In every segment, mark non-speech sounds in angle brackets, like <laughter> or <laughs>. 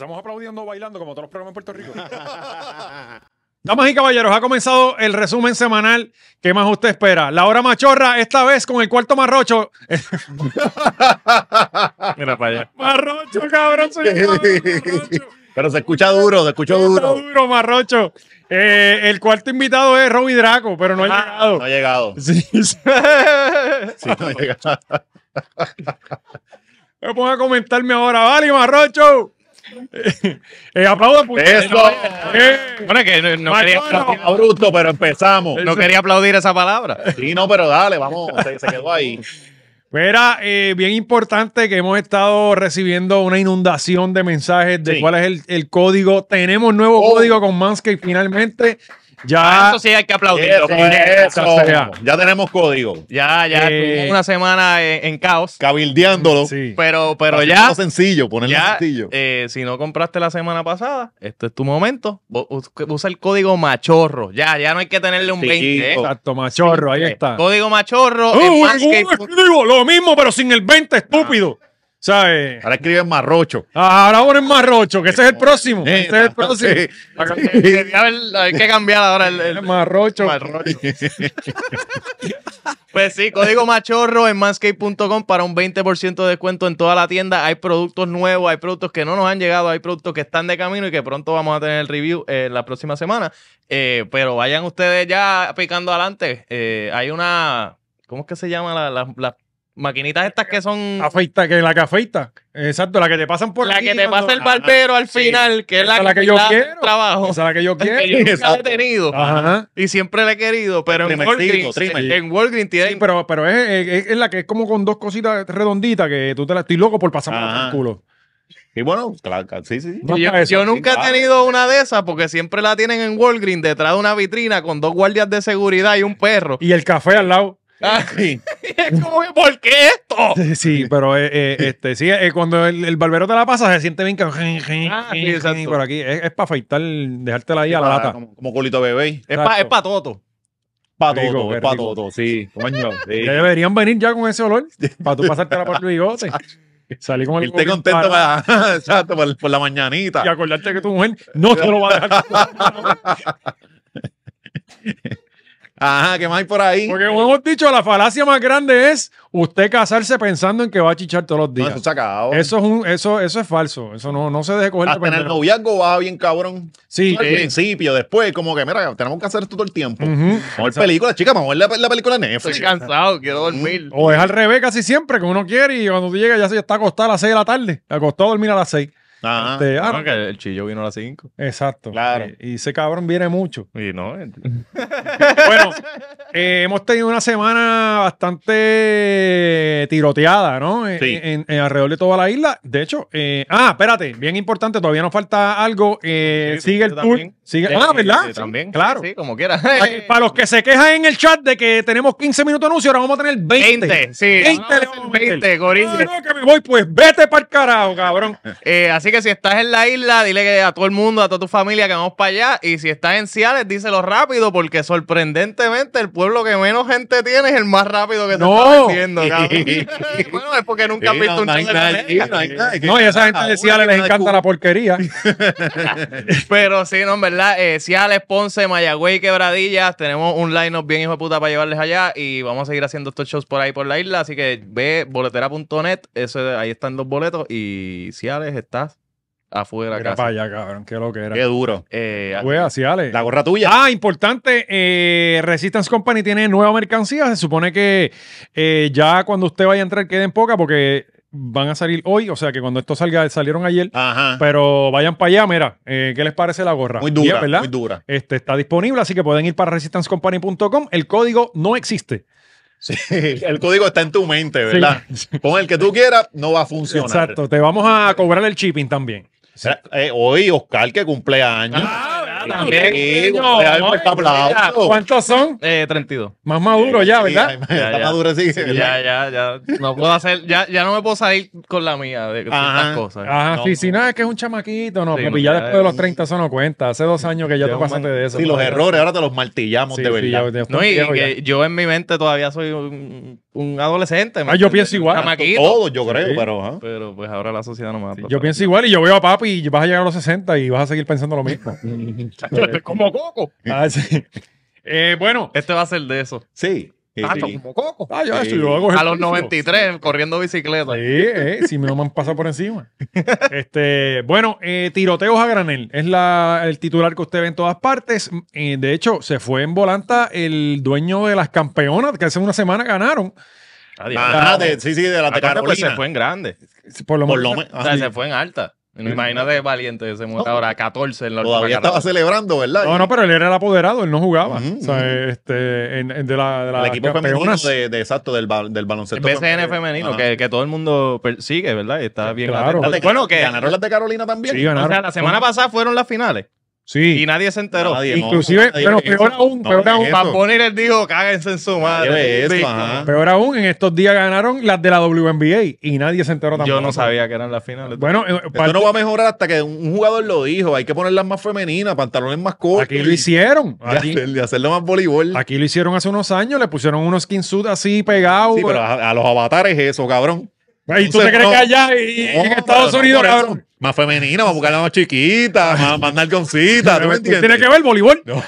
Estamos aplaudiendo bailando como todos los programas en Puerto Rico. <laughs> Damas y caballeros, ha comenzado el resumen semanal. ¿Qué más usted espera? La hora machorra, esta vez con el cuarto marrocho. <laughs> Mira para allá. Marrocho, cabrón, Pero se escucha duro, se escucha duro. duro, marrocho. Eh, el cuarto invitado es Robbie Draco, pero no ha ah, llegado. No ha llegado. <laughs> Sí, sí no ha llegado. Me pongo a comentarme ahora. ¡Vale, marrocho! eh, aplaudan eh, no, quería pero empezamos. No quería aplaudir esa palabra. Sí, no, pero dale, vamos, se, quedó ahí. Mira, eh, bien importante que hemos estado recibiendo una inundación de mensajes de cuál es el, código. Tenemos nuevo oh. código con Manscaped finalmente. Ya. Eso sí hay que aplaudir. Eso, Ya tenemos código. Ya, ya. Eh, una semana en, caos. Cabildeándolo. Sí. Pero, pero, ya. sencillo, ponerlo Eh, si no compraste la semana pasada, este es tu momento. Usa el código machorro. Ya, ya no hay que tenerle un sí, 20. ¿eh? Exacto, machorro. ahí eh, está. Código machorro. lo mismo, pero sin el 20, estúpido. Ah. Ahora escribe Marrocho. Ah, ahora ahora en Marrocho, que ese es el próximo. Ese es el próximo. Hay que cambiar ahora el, Marrocho. pues sí, código machorro en manscape.com para un 20% de descuento en toda la tienda. Hay productos nuevos, hay productos que no nos han llegado, hay productos que están de camino y que pronto vamos a tener el review eh, la próxima semana. Eh, pero vayan ustedes ya picando adelante. Eh, hay una ¿Cómo es que se llama la, maquinitas estas que son. Afeita, que la que afeita. Exacto, la que te pasan por La que te pasa el barbero al ah, final, que es la, que, yo quiero. Trabajo. Esa es la que yo quiero. <laughs> Que yo he tenido. Ajá. Y siempre la he querido, pero en Walgreens. En tiene. Sí, pero, pero es, es, la que es como con dos cositas redonditas que tú te la estoy loco por pasar por culo. Y bueno, claro, sí, sí. yo, nunca he tenido una de esas porque siempre la tienen en Walgreens detrás de una vitrina con dos guardias de seguridad y un perro. Y el café al lado. Ah, <laughs> ¿por qué esto? Sí, pero eh, eh, este, sí, eh, cuando el, barbero te la pasa, se siente bien que. Ah, por aquí. Es, para afeitar, dejártela ahí a la lata. Como, colito bebé. Es para es Para todo, es para todo, sí. deberían venir ya con ese olor para tú la por el bigote. <laughs> Salí con el contento <laughs> exacto, por, por, la mañanita. Y acordarte que tu mujer no te lo va a dejar. Ajá, ¿qué más hay por ahí? Porque como hemos dicho, la falacia más grande es usted casarse pensando en que va a chichar todos los días. eso, es un, eso, eso es falso. Eso no, no se deje coger. Hasta en el noviazgo va bien cabrón. Sí. Al eh, principio, después, como que, mira, tenemos que hacer esto todo el tiempo. Uh -huh. Vamos a chicas, vamos a ver la, película de Netflix. Estoy cansado, quiero dormir. O es al revés casi siempre, que uno quiere y cuando tú ya se está acostado a las 6 de la tarde. Acostado a dormir a las 6. Este, ah, que el chillo vino a las 5. Exacto. y ese cabrón viene mucho. Y no. Eh, <laughs> bueno, eh, hemos tenido una semana bastante tiroteada, ¿no? Eh, sí. En, alrededor de toda la isla. De hecho, eh, ah, espérate, bien importante, todavía nos falta algo. sigue el tour ah, ¿verdad? Sí, también. Claro. Sí, como quieras. Para los que se quejan en el chat de que tenemos 15 minutos de anuncio, ahora vamos a tener 20. 20, sí. 20, no, no, 20 Corín. No, no, que me pues, voy, pues vete para el carajo, cabrón. <laughs> Eh, así que si estás en la isla, dile a todo el mundo, a toda tu familia que vamos para allá. Y si estás en Ciales, díselo rápido, porque sorprendentemente el pueblo que menos gente tiene es el más rápido que te está vendiendo, <laughs> cabrón. <laughs> bueno, es porque nunca has visto un No, y a esa gente de Ciales les encanta la porquería. Pero sí, no, en verdad eh, Siales, Ponce, Mayagüey, Quebradillas. Tenemos un line bien hijo de puta para llevarles allá y vamos a seguir haciendo estos shows por ahí por la isla. Así que ve boletera.net, ahí están los boletos y Ciales, estás afuera. de para allá, cabrón, qué lo era. Qué duro. Eh, pues, ah, la gorra tuya. Ah, importante. Eh, Resistance Company tiene nueva mercancía. Se supone que ya cuando usted vaya a entrar queden poca porque van a salir hoy, o sea que cuando esto salga, salieron ayer. Ajá. Pero vayan para allá, mira, eh, ¿qué les parece la gorra? Muy dura, ¿verdad? muy dura. Este, está disponible, así que pueden ir para resistancecompany.com. El código no existe. Sí, el código está en tu mente, ¿verdad? Pon Con el que tú quieras, no va a funcionar. Exacto, te vamos a cobrar el shipping también. sea eh, hoy, Oscar, que cumple años. Ah, también. ¿Cuántos son? Eh, 32. Más maduro ya, ¿verdad? Está ya, ya, ya, ya, No puedo hacer, ya, no me puedo salir con la mía de estas cosas. Ajá, no. si es que es un chamaquito, no, ya después de los 30 eso no cuenta. Hace dos años que ya te pasaste de eso. Sí, los errores ahora te los martillamos de verdad. no, y yo en mi mente todavía soy un un adolescente. Ah, yo pienso igual. todo yo creo, pero. Pero pues ahora la sociedad no me va a Yo pienso igual y yo veo a papi y vas a llegar a los 60 y vas a seguir pensando lo mismo. <laughs> Como Coco. <laughs> Ah, sí. eh, bueno. Este va a ser de eso. Sí a los 93 corriendo bicicleta. Eh, si me lo han pasado por encima. <laughs> este, bueno, eh, tiroteos a granel es el titular que usted ve en todas partes. Eh, de hecho, se fue en volanta el dueño de las campeonas que hace una semana ganaron. Ah, ah, sí, sí, de la ah, pues Carolina. se fue en grande. Por lo, menos. se fue en alta. Imagínate valiente ese muerto ahora, 14 en la Todavía estaba celebrando, ¿verdad? No, no, pero él era el apoderado, él no jugaba. o sea, este, en, de la, el equipo femenino de, exacto del, del baloncesto. El BCN femenino, que, que, todo el mundo persigue ¿verdad? Y está bien. Claro. Bueno, que ganaron las de Carolina también. la semana pasada fueron las finales. Y nadie se enteró. Inclusive, pero peor aún, peor aún. dijo, cáguense en su madre. Peor aún, en estos días ganaron las de la WNBA y nadie se enteró tampoco. Yo no sabía que eran las finales. Bueno, eh, esto no va a mejorar hasta que un jugador lo dijo. Hay que ponerlas más femeninas, pantalones más cortos. Aquí lo hicieron. Aquí, de, más voleibol. Aquí lo hicieron hace unos años, le pusieron unos suit así pegados. Sí, pero eh. a, los avatares eso, cabrón. Y tú te crees que allá en Estados Unidos, cabrón más femenina, vamos a buscarla más chiquita, más, más narconcita. ¿tú me entiendes? Tiene que ver voleibol. No.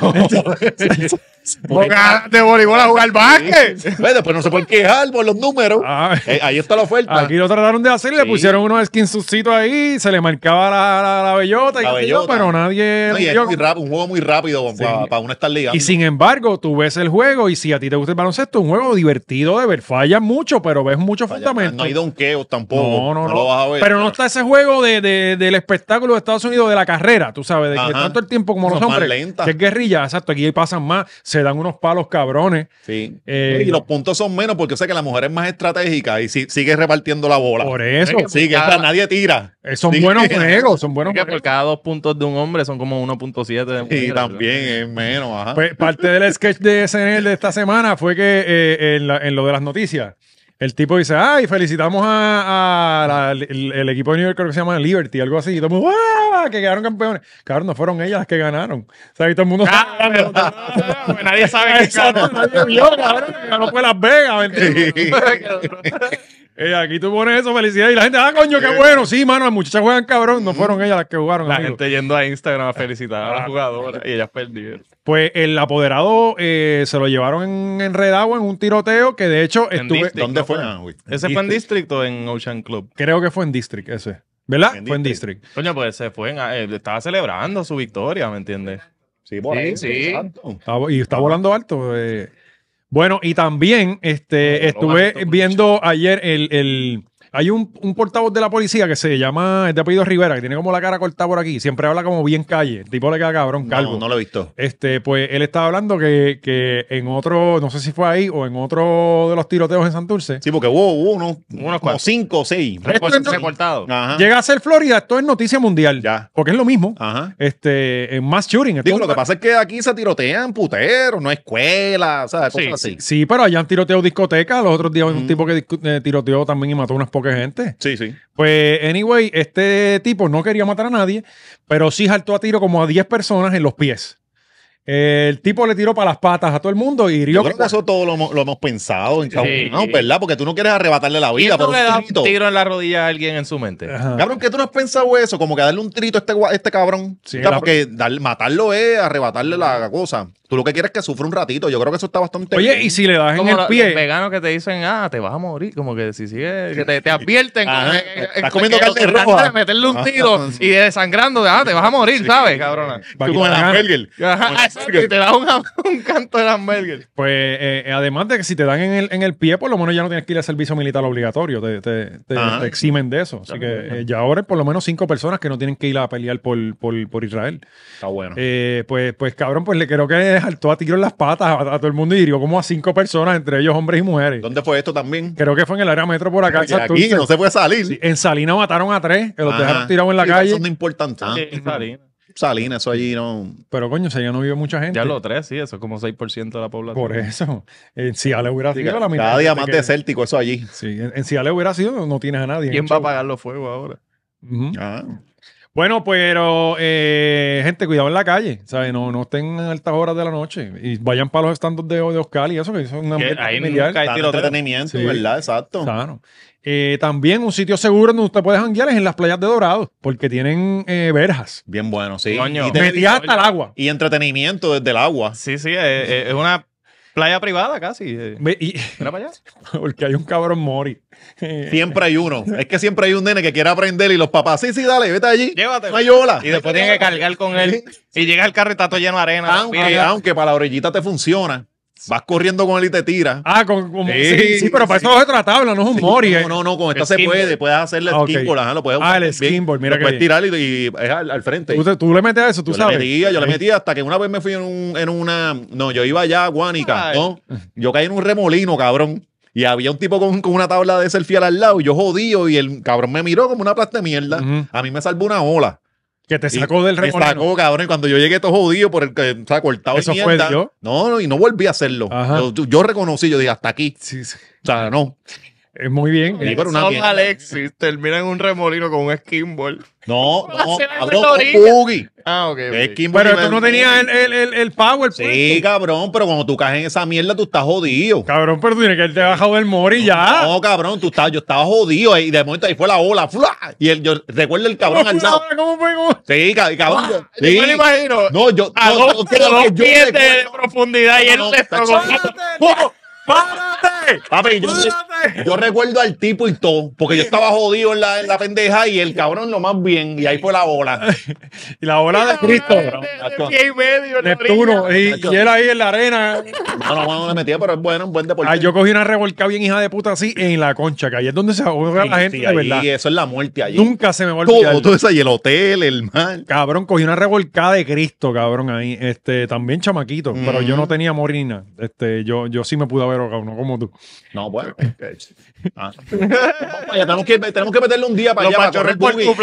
<laughs> de voleibol a jugar básquet. Bueno, pues no se puede quejar por los números. Ah. Eh, ahí está la oferta. Aquí lo trataron de hacer y le pusieron unos skinsucitos ahí, se le marcaba la, la, bellota, y pero nadie. es un juego muy rápido para, una estar ligando. Y sin embargo, tú ves el juego y si a ti te gusta el baloncesto, un juego divertido de ver. Falla mucho, pero ves mucho fundamentos fundamento. No hay donkeos tampoco. No, no, no. no. Lo vas a ver, pero no está ese juego de, de del espectáculo de Estados Unidos, de la carrera, tú sabes, de que tanto el tiempo como los hombres, que es guerrilla, exacto, aquí pasan más, se dan unos palos cabrones. Eh, y los puntos son menos porque sé que la mujer es más estratégica y sigue repartiendo la bola. Por eso. Sí, que nadie tira. Eh, son buenos juegos, son buenos que por cada dos puntos de un hombre son como 1.7 Y también es menos, pues, parte del sketch de SNL de esta semana fue que eh, en lo de las noticias, el tipo dice, ay, felicitamos a, el, equipo de New York, que se llama Liberty, algo así. Y todo el mundo, que quedaron campeones. Cabrón, no fueron ellas las que ganaron. O sea, todo el mundo... <laughs> nadie sabe que <laughs> ganó, nadie vio, cabrón, que ganó fue Las Vegas, Y <laughs> eh, aquí tú pones eso, felicidad. Y la gente, ah, coño, qué bueno. Sí, mano, las muchachas juegan cabrón. No fueron ellas las que jugaron. La gente yendo a Instagram a felicitar a las ah. jugadoras y ellas perdieron. Pues el apoderado eh, se lo llevaron en, enredado en un tiroteo que de hecho estuve... ¿Dónde fue? Ah, ¿Ese fue en District o en Ocean Club? Creo que fue en District ese. ¿Verdad? fue en District. Coño, pues se fue, en, eh, estaba celebrando su victoria, ¿me entiendes? Sí, por Estaba, y está volando alto. Eh. Bueno, y también este, estuve viendo ayer el hay un, un, portavoz de la policía que se llama, este apellido Rivera, que tiene como la cara cortada por aquí, siempre habla como bien calle, el tipo le queda cabrón, calvo. No, lo he visto. Este, pues él estaba hablando que, en otro, no sé si fue ahí o en otro de los tiroteos en Santurce. Sí, porque hubo uno, unos como cinco o seis reportados. Llega a ser Florida, esto es noticia mundial. Ya. Porque es lo mismo. Ajá. Este, en más shooting. Digo, lo que pasa es que aquí se tirotean puteros, no escuelas, sea, Cosas sí, así. Sí, pero allá han tiroteado discotecas. Los otros días un tipo que eh, tiroteó también y mató unas pocas que gente. Sí, sí. Pues, anyway, este tipo no quería matar a nadie, pero sí saltó a tiro como a 10 personas en los pies. El tipo le tiró para las patas a todo el mundo y hirió. Yo creo que eso todo lo, hemos pensado, en ¿verdad? Porque tú no quieres arrebatarle la vida. Pero le un tiro en la rodilla a alguien en su mente. Cabrón, que tú no has pensado eso, como que darle un trito a este, este cabrón. Porque matarlo es arrebatarle la cosa. Tú lo que quieres es que sufra un ratito. Yo creo que eso está bastante. Oye, y si le das en el pie. Los veganos que te dicen, ah, te vas a morir. Como que si sigue, que te, advierten. estás comiendo carne roja. meterle un tiro y desangrando, ah, te vas a morir, ¿sabes, cabrona? <laughs> si te da un, canto de hamburger. Pues eh, eh, además de que si te dan en el, en el, pie, por lo menos ya no tienes que ir al servicio militar obligatorio. Te, te, ah. eximen de eso. Así que eh, ya ahora por lo menos cinco personas que no tienen que ir a pelear por, Israel. Está bueno. pues, pues cabrón, pues le creo que saltó a tiro en las patas a, todo el mundo y hirió como a cinco personas, entre ellos hombres y mujeres. ¿Dónde fue esto también? Creo que fue en el área metro por acá. Aquí, no se puede salir. en Salina mataron a tres, que los dejaron tirados en la calle. Eso no importante. Salina, eso allí no. Pero coño, si allá no vive mucha gente. Ya lo tres, sí, eso es como 6% de la población. Por eso. En Ciale hubiera sido la mitad. Cada día más desértico eso allí. Sí, en, Ciale hubiera sido, no tienes a nadie. ¿Quién va a apagar los fuegos ahora? ah. Bueno, pero eh, gente, cuidado en la calle, ¿sabes? No, no estén en altas horas de la noche y vayan para los estandos de, de y eso, que eso es una ahí nunca hay entretenimiento, ¿verdad? Exacto. Claro. Eh, también un sitio seguro donde usted puede janguear es en las playas de Dorado, porque tienen eh, verjas. Bien bueno, sí. Coño. Y hasta el agua. Y entretenimiento desde el agua. Sí, sí, eh, es una Playa privada casi. Eh. para allá. <laughs> Porque hay un cabrón Mori. Siempre hay uno. <laughs> Es que siempre hay un nene que quiere aprender y los papás, sí, sí, dale, vete allí. Llévate. Y después tienen que cargar con él. <laughs> Y llega el carro y está todo lleno de arena. Aunque, aunque para la orillita te funciona. Vas corriendo con él y te tira. Ah, con, sí, pero para eso es otra tabla, no es un mori. No, eh. no, no, con esta se puede. Puedes hacerle el ah, okay. ajá, lo puedes Ah, el skimboard, mira que. Puedes tirar y, es al, frente. ¿Tú, le metes a eso, tú sabes. yo le metía hasta que una vez me fui en, un, una. No, yo iba allá a Guánica, ¿no? Yo caí en un remolino, cabrón. Y había un tipo con, una tabla de selfie al lado, y yo jodío, y el cabrón me miró como una plasta de mierda. A mí me salvó una ola. Que te sacó del remolino. Te sacó, cabrón. Y cuando yo llegué todo jodido por el que ha cortado Eso fue yo. No, no, y no volví a hacerlo. Yo, yo, reconocí, yo dije, hasta aquí. Sí, sí. O sea, no. Es muy bien. Son Alexis termina en un remolino con un skimball No, no, no con Ah, ok. Pero tú no tenías el, el, el, power. Sí, cabrón, pero cuando tú caes en esa mierda, tú estás jodido. Cabrón, pero que Él te ha bajado el mori ya. No, cabrón, tú estás, yo estaba jodido. Y de momento ahí fue la ola. Y el, yo recuerdo el cabrón al ¿Cómo fue? Sí, cabrón. Yo, me lo imagino. No, yo. A dos, pies de profundidad y él se ¡Párate! Papi, yo, yo recuerdo al tipo y todo, porque yo estaba jodido en la, en la pendeja y el cabrón lo más bien, y ahí fue la bola. y <laughs> la bola de Cristo, Neptuno, y, y él ahí en la arena. No, no, no le metía, pero es bueno, un buen deporte. Ah, yo cogí una revolcada bien hija de puta así en la concha, que ahí es donde se ahoga la gente, de verdad. Y eso es la muerte allí. Nunca se me va a olvidar. Todo, todo eso, y el hotel, el mar. Cabrón, cogí una revolcada de Cristo, cabrón, ahí. Este, también chamaquito, pero yo no tenía morina. Este, yo, yo sí me pude haber pero cabrón, como tú. No, bueno. Ah. tenemos, que, tenemos que meterle un día para allá, para correr por tu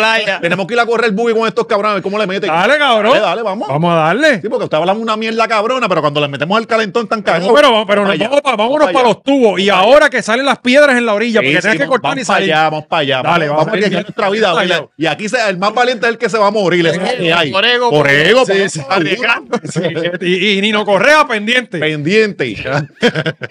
Tenemos que ir a correr el buggy con estos cabrones, cómo le meten. Dale, cabrón. Dale, vamos. Vamos a darle. Sí, porque usted hablan una mierda cabrona, pero cuando le metemos el calentón tan cagado. pero, pero vamos vamos vámonos para, los tubos. Y ahora que salen las piedras en la orilla, porque tienes que cortar y salir. Allá, vamos para allá, vamos para allá. nuestra vida. Y aquí el más valiente es el que se va a morir. Por ego. Por ego. Y Nino Correa pendiente. Pendiente. <laughs>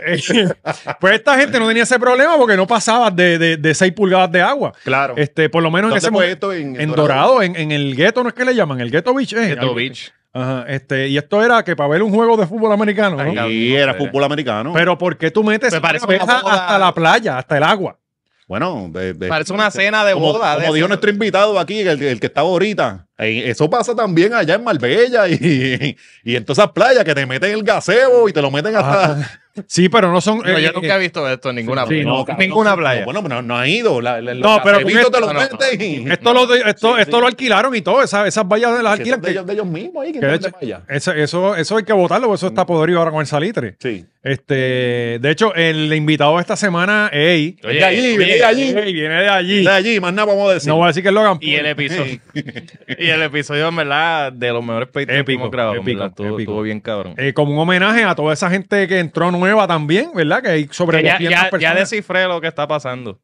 <laughs> pues esta gente no tenía ese problema porque no pasaba de, de, 6 pulgadas de agua. Claro. Este, por lo menos en ese pues, momento. En, Dorado, en, el gueto, ¿no es que le llaman? El Ghetto Beach. ¿eh? ghetto Beach. Ajá, este, y esto era que para ver un juego de fútbol americano, ¿no? era fútbol americano. Pero ¿por qué tú metes hasta la playa, hasta el agua? Bueno, parece una este, cena de boda. Como dijo nuestro invitado aquí, el, que estaba ahorita, eh, eso pasa también allá en Marbella y, <laughs> y en todas esas playas que te meten el gazebo y te lo meten hasta... Sí, pero no son. Eh, yo eh, nunca he visto esto en ninguna playa. ninguna playa. bueno, pero no, ha ido. La, no, pero esto, te lo esto, lo, esto, esto lo alquilaron y todo. Esas, esas vallas las alquilan. De ellos, de ellos mismos ahí que, de hecho, eso, eso, eso hay que votarlo, eso está podrido ahora con el salitre. Sí. Este, de hecho, el invitado de esta semana, ey, de allí, viene de allí. viene de allí. más nada vamos a decir. No voy a decir que es Logan Y el episodio. <laughs> y el episodio, en verdad, de los mejores Patreons que hemos grabado. estuvo, bien cabrón. Eh, como un homenaje a toda esa gente que entró nueva también, ¿verdad? Que sobre ya, ya, ya descifré lo que está pasando.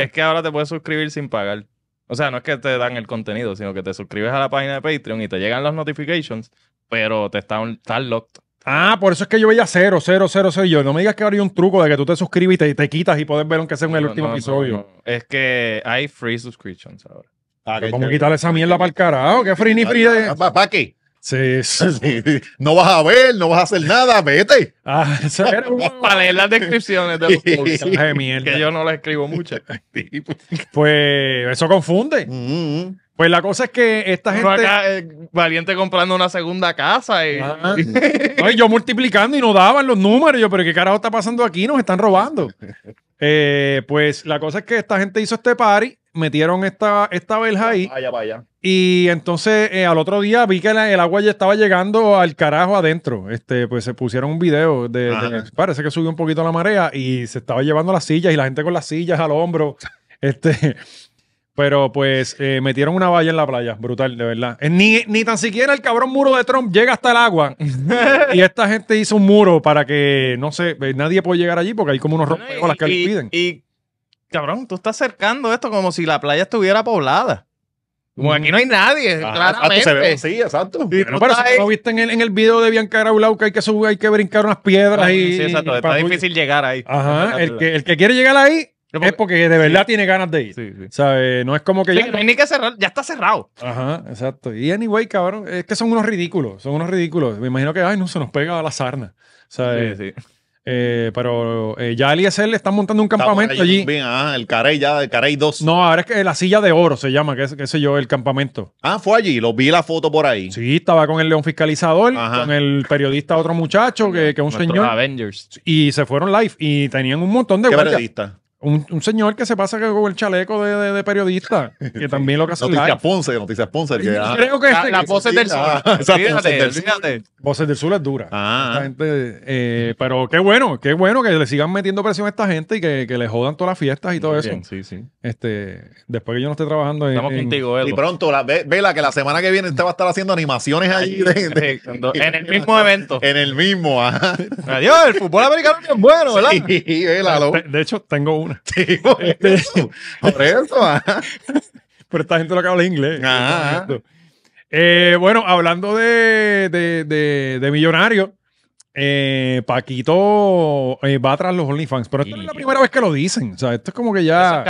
Es que ahora te puedes suscribir sin pagar. O sea, no es que te dan el contenido, sino que te suscribes a la página de Patreon y te llegan las notifications, pero te están, están locked. Ah, por eso es que yo veía cero, cero, cero, cero. Yo, no me digas que habría un truco de que tú te suscribes y te, quitas y puedes ver aunque sea en el último episodio. es que hay free subscriptions ahora. Ah, que ¿Cómo quitarle esa mierda para el carajo? ¿Qué free ni ah, free ah, ¿Para qué? Sí, sí. <laughs> No vas a ver, no vas a hacer nada, vete. Ah, <laughs> <laughs> para leer las descripciones de los mierda. que yo no las escribo mucho. pues eso confunde. Mm, mm. Pues la cosa es que esta gente. Eh, valiente comprando una segunda casa. Ah. <laughs> Y... yo multiplicando y no daban los números. Yo, pero ¿qué carajo está pasando aquí? Nos están robando. Eh, pues la cosa es que esta gente hizo este party, metieron esta, esta verja ahí. Vaya, Y entonces eh, al otro día vi que el agua ya estaba llegando al carajo adentro. Este, pues se pusieron un video de, de, Parece que subió un poquito la marea y se estaba llevando las sillas y la gente con las sillas al hombro. Este. Pero pues eh, metieron una valla en la playa, brutal, de verdad. Eh, ni, tan siquiera el cabrón muro de Trump llega hasta el agua. <laughs> y esta gente hizo un muro para que, no sé, nadie pueda llegar allí porque hay como unos rompeolas las que le piden. Y, cabrón, tú estás acercando esto como si la playa estuviera poblada. Como aquí no hay nadie, claramente. se ve, sí, exacto. pero, si lo viste en el, en video de Bianca Graulau que hay que subir, hay que brincar unas piedras. ahí. sí, exacto. está difícil llegar ahí. Ajá. el que quiere llegar ahí es porque de verdad tiene ganas de ir. Eh, no es como que. ya... ya está cerrado. Ajá, exacto. Y anyway, cabrón, es que son unos ridículos, son unos ridículos. Me imagino que, ay, no, se nos pega a la sarna. Sí, eh, sí. Eh, pero ya el ISL le están montando un campamento allí. Bien, ah, el Carey ya, el Carey 2. No, ahora es que la silla de oro se llama, que sé yo, el campamento. Ah, fue allí, lo vi la foto por ahí. Sí, estaba con el león fiscalizador, con el periodista, otro muchacho, que es un señor. Y se fueron live y tenían un montón de ¿Qué periodista? Un, señor que se pasa con el chaleco de, de, periodista, que también lo que hace Noticias Ponce, Noticias Ponce. Que, ah, creo que la, Voces del Sur. Voces del Sur es dura. Ah. Eh, pero qué bueno, qué bueno que le sigan metiendo presión a esta gente y que, que le jodan todas las fiestas y todo eso. Sí, sí. Este, después que yo no esté trabajando en, Estamos contigo, Y pronto, la, ve, vela que la semana que viene usted va a estar haciendo animaciones ahí. De, <laughs> en el mismo evento. En el mismo, ajá. Adiós, el fútbol americano es bueno, ¿verdad? Sí, de hecho, tengo uno <laughs> Este, por eso. por <laughs> Pero esta gente lo que habla inglés. Eh, bueno, hablando de, de, millonarios, eh, Paquito eh, va tras los OnlyFans, pero esta es la primera vez que lo dicen. O sea, esto es como que ya.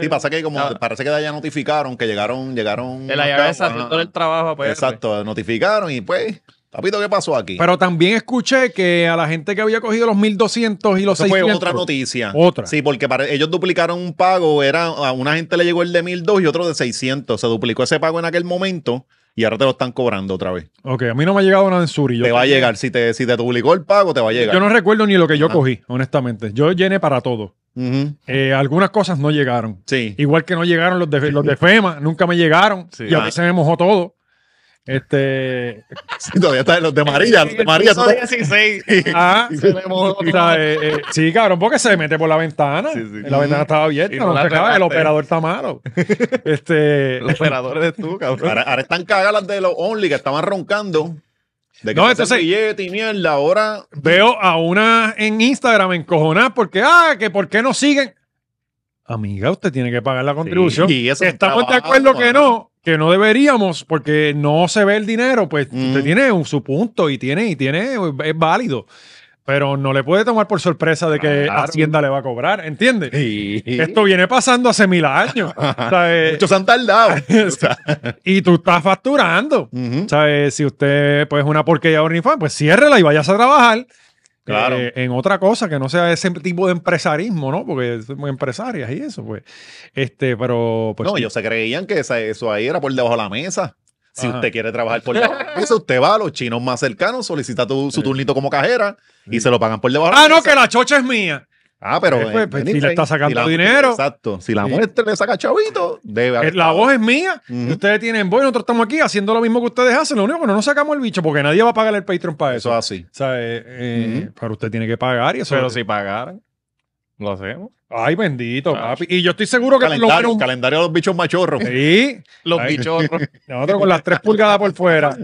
Sí, pasa que como parece que ya notificaron que llegaron. llegaron la haciendo el trabajo. Pues, Exacto, notificaron y pues Papito, ¿qué pasó aquí? Pero también escuché que a la gente que había cogido los 1.200 y los Eso fue otra noticia. Otra. Sí, porque ellos duplicaron un pago. Era, a una gente le llegó el de 1.200 y otro de 600. Se duplicó ese pago en aquel momento y ahora te lo están cobrando otra vez. Ok, a mí no me ha llegado nada en Suri. te va a llegar. Si te, te duplicó el pago, te va a llegar. Yo no recuerdo ni lo que yo cogí, honestamente. Yo llené para todo. Eh, algunas cosas no llegaron. Sí. Igual que no llegaron los de, los de <laughs> FEMA, nunca me llegaron. Sí. Y a mí ah. se me mojó todo. Este. Sí, todavía está los de María. Los de María todavía <laughs> 16. Ah, eh, eh, sí. cabrón, porque se mete por la ventana. la ventana estaba abierta. no, el operador está malo. <laughs> Este. El operador tú, cabrón. Ahora, están cagadas las de los Only que estaban roncando. De que no, entonces. y mierda. Ahora. Veo a una en Instagram encojonada porque, ah, que por qué no siguen. Amiga, usted tiene que pagar la contribución. y eso Estamos de acuerdo que no que no deberíamos porque no se ve el dinero, pues tiene un, su punto y tiene, y tiene, es válido. Pero no le puede tomar por sorpresa de que Hacienda le va a cobrar, entiende Esto viene pasando hace mil años. ¿sabes? <laughs> Eh, Muchos han tardado. <laughs> y tú estás facturando. Eh, si usted pues una porquería infame, pues ciérrela y vayas a trabajar. Claro. Eh, en otra cosa que no sea ese tipo de empresarismo, ¿no? Porque somos empresarias y eso, pues. Este, pero. Pues no, ellos se creían que eso ahí era por debajo de la mesa. Si usted quiere trabajar por debajo de la mesa, usted va a los chinos más cercanos, solicita su turnito como cajera y se lo pagan por debajo de la mesa. Ah, no, que la chocha es mía. Ah, pero eh, pues, eh, pues, si le está sacando dinero. Exacto. Si la muerte le saca chavito, eh, La voz es mía. Ustedes tienen voz y nosotros estamos aquí haciendo lo mismo que ustedes hacen. Lo único que no nos sacamos el bicho porque nadie va a pagar el Patreon para eso. así. Pero usted tiene que pagar y eso. Pero si pagaran, lo hacemos. Ay, bendito, papi. Y yo estoy seguro que... Calendario, calendario de los bichos machorros. Sí. <laughs> Los bichorros. <laughs> Nosotros con las tres pulgadas por fuera. <laughs>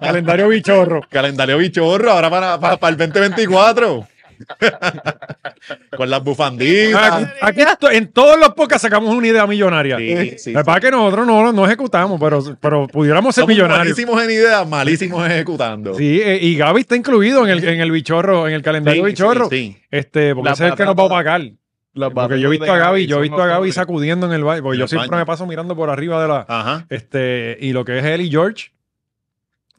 calendario bichorro. Calendario bichorro, ahora para, para, para el 2024. <laughs> Con las bufanditas. en todos los pocas sacamos una idea millonaria. Sí, eh, sí, que nosotros no, no ejecutamos, pero, pero pudiéramos ser millonarios. Malísimos en ideas, malísimos ejecutando. Sí, eh, y Gaby está incluido en el, en el bichorro, en el calendario bichorro. Este, porque ese es el que nos va a pagar. Porque yo he visto a Gaby, yo he visto a Gaby sacudiendo en el baile, porque yo siempre me paso mirando por arriba de la. Ajá. Este, y lo que es él y George.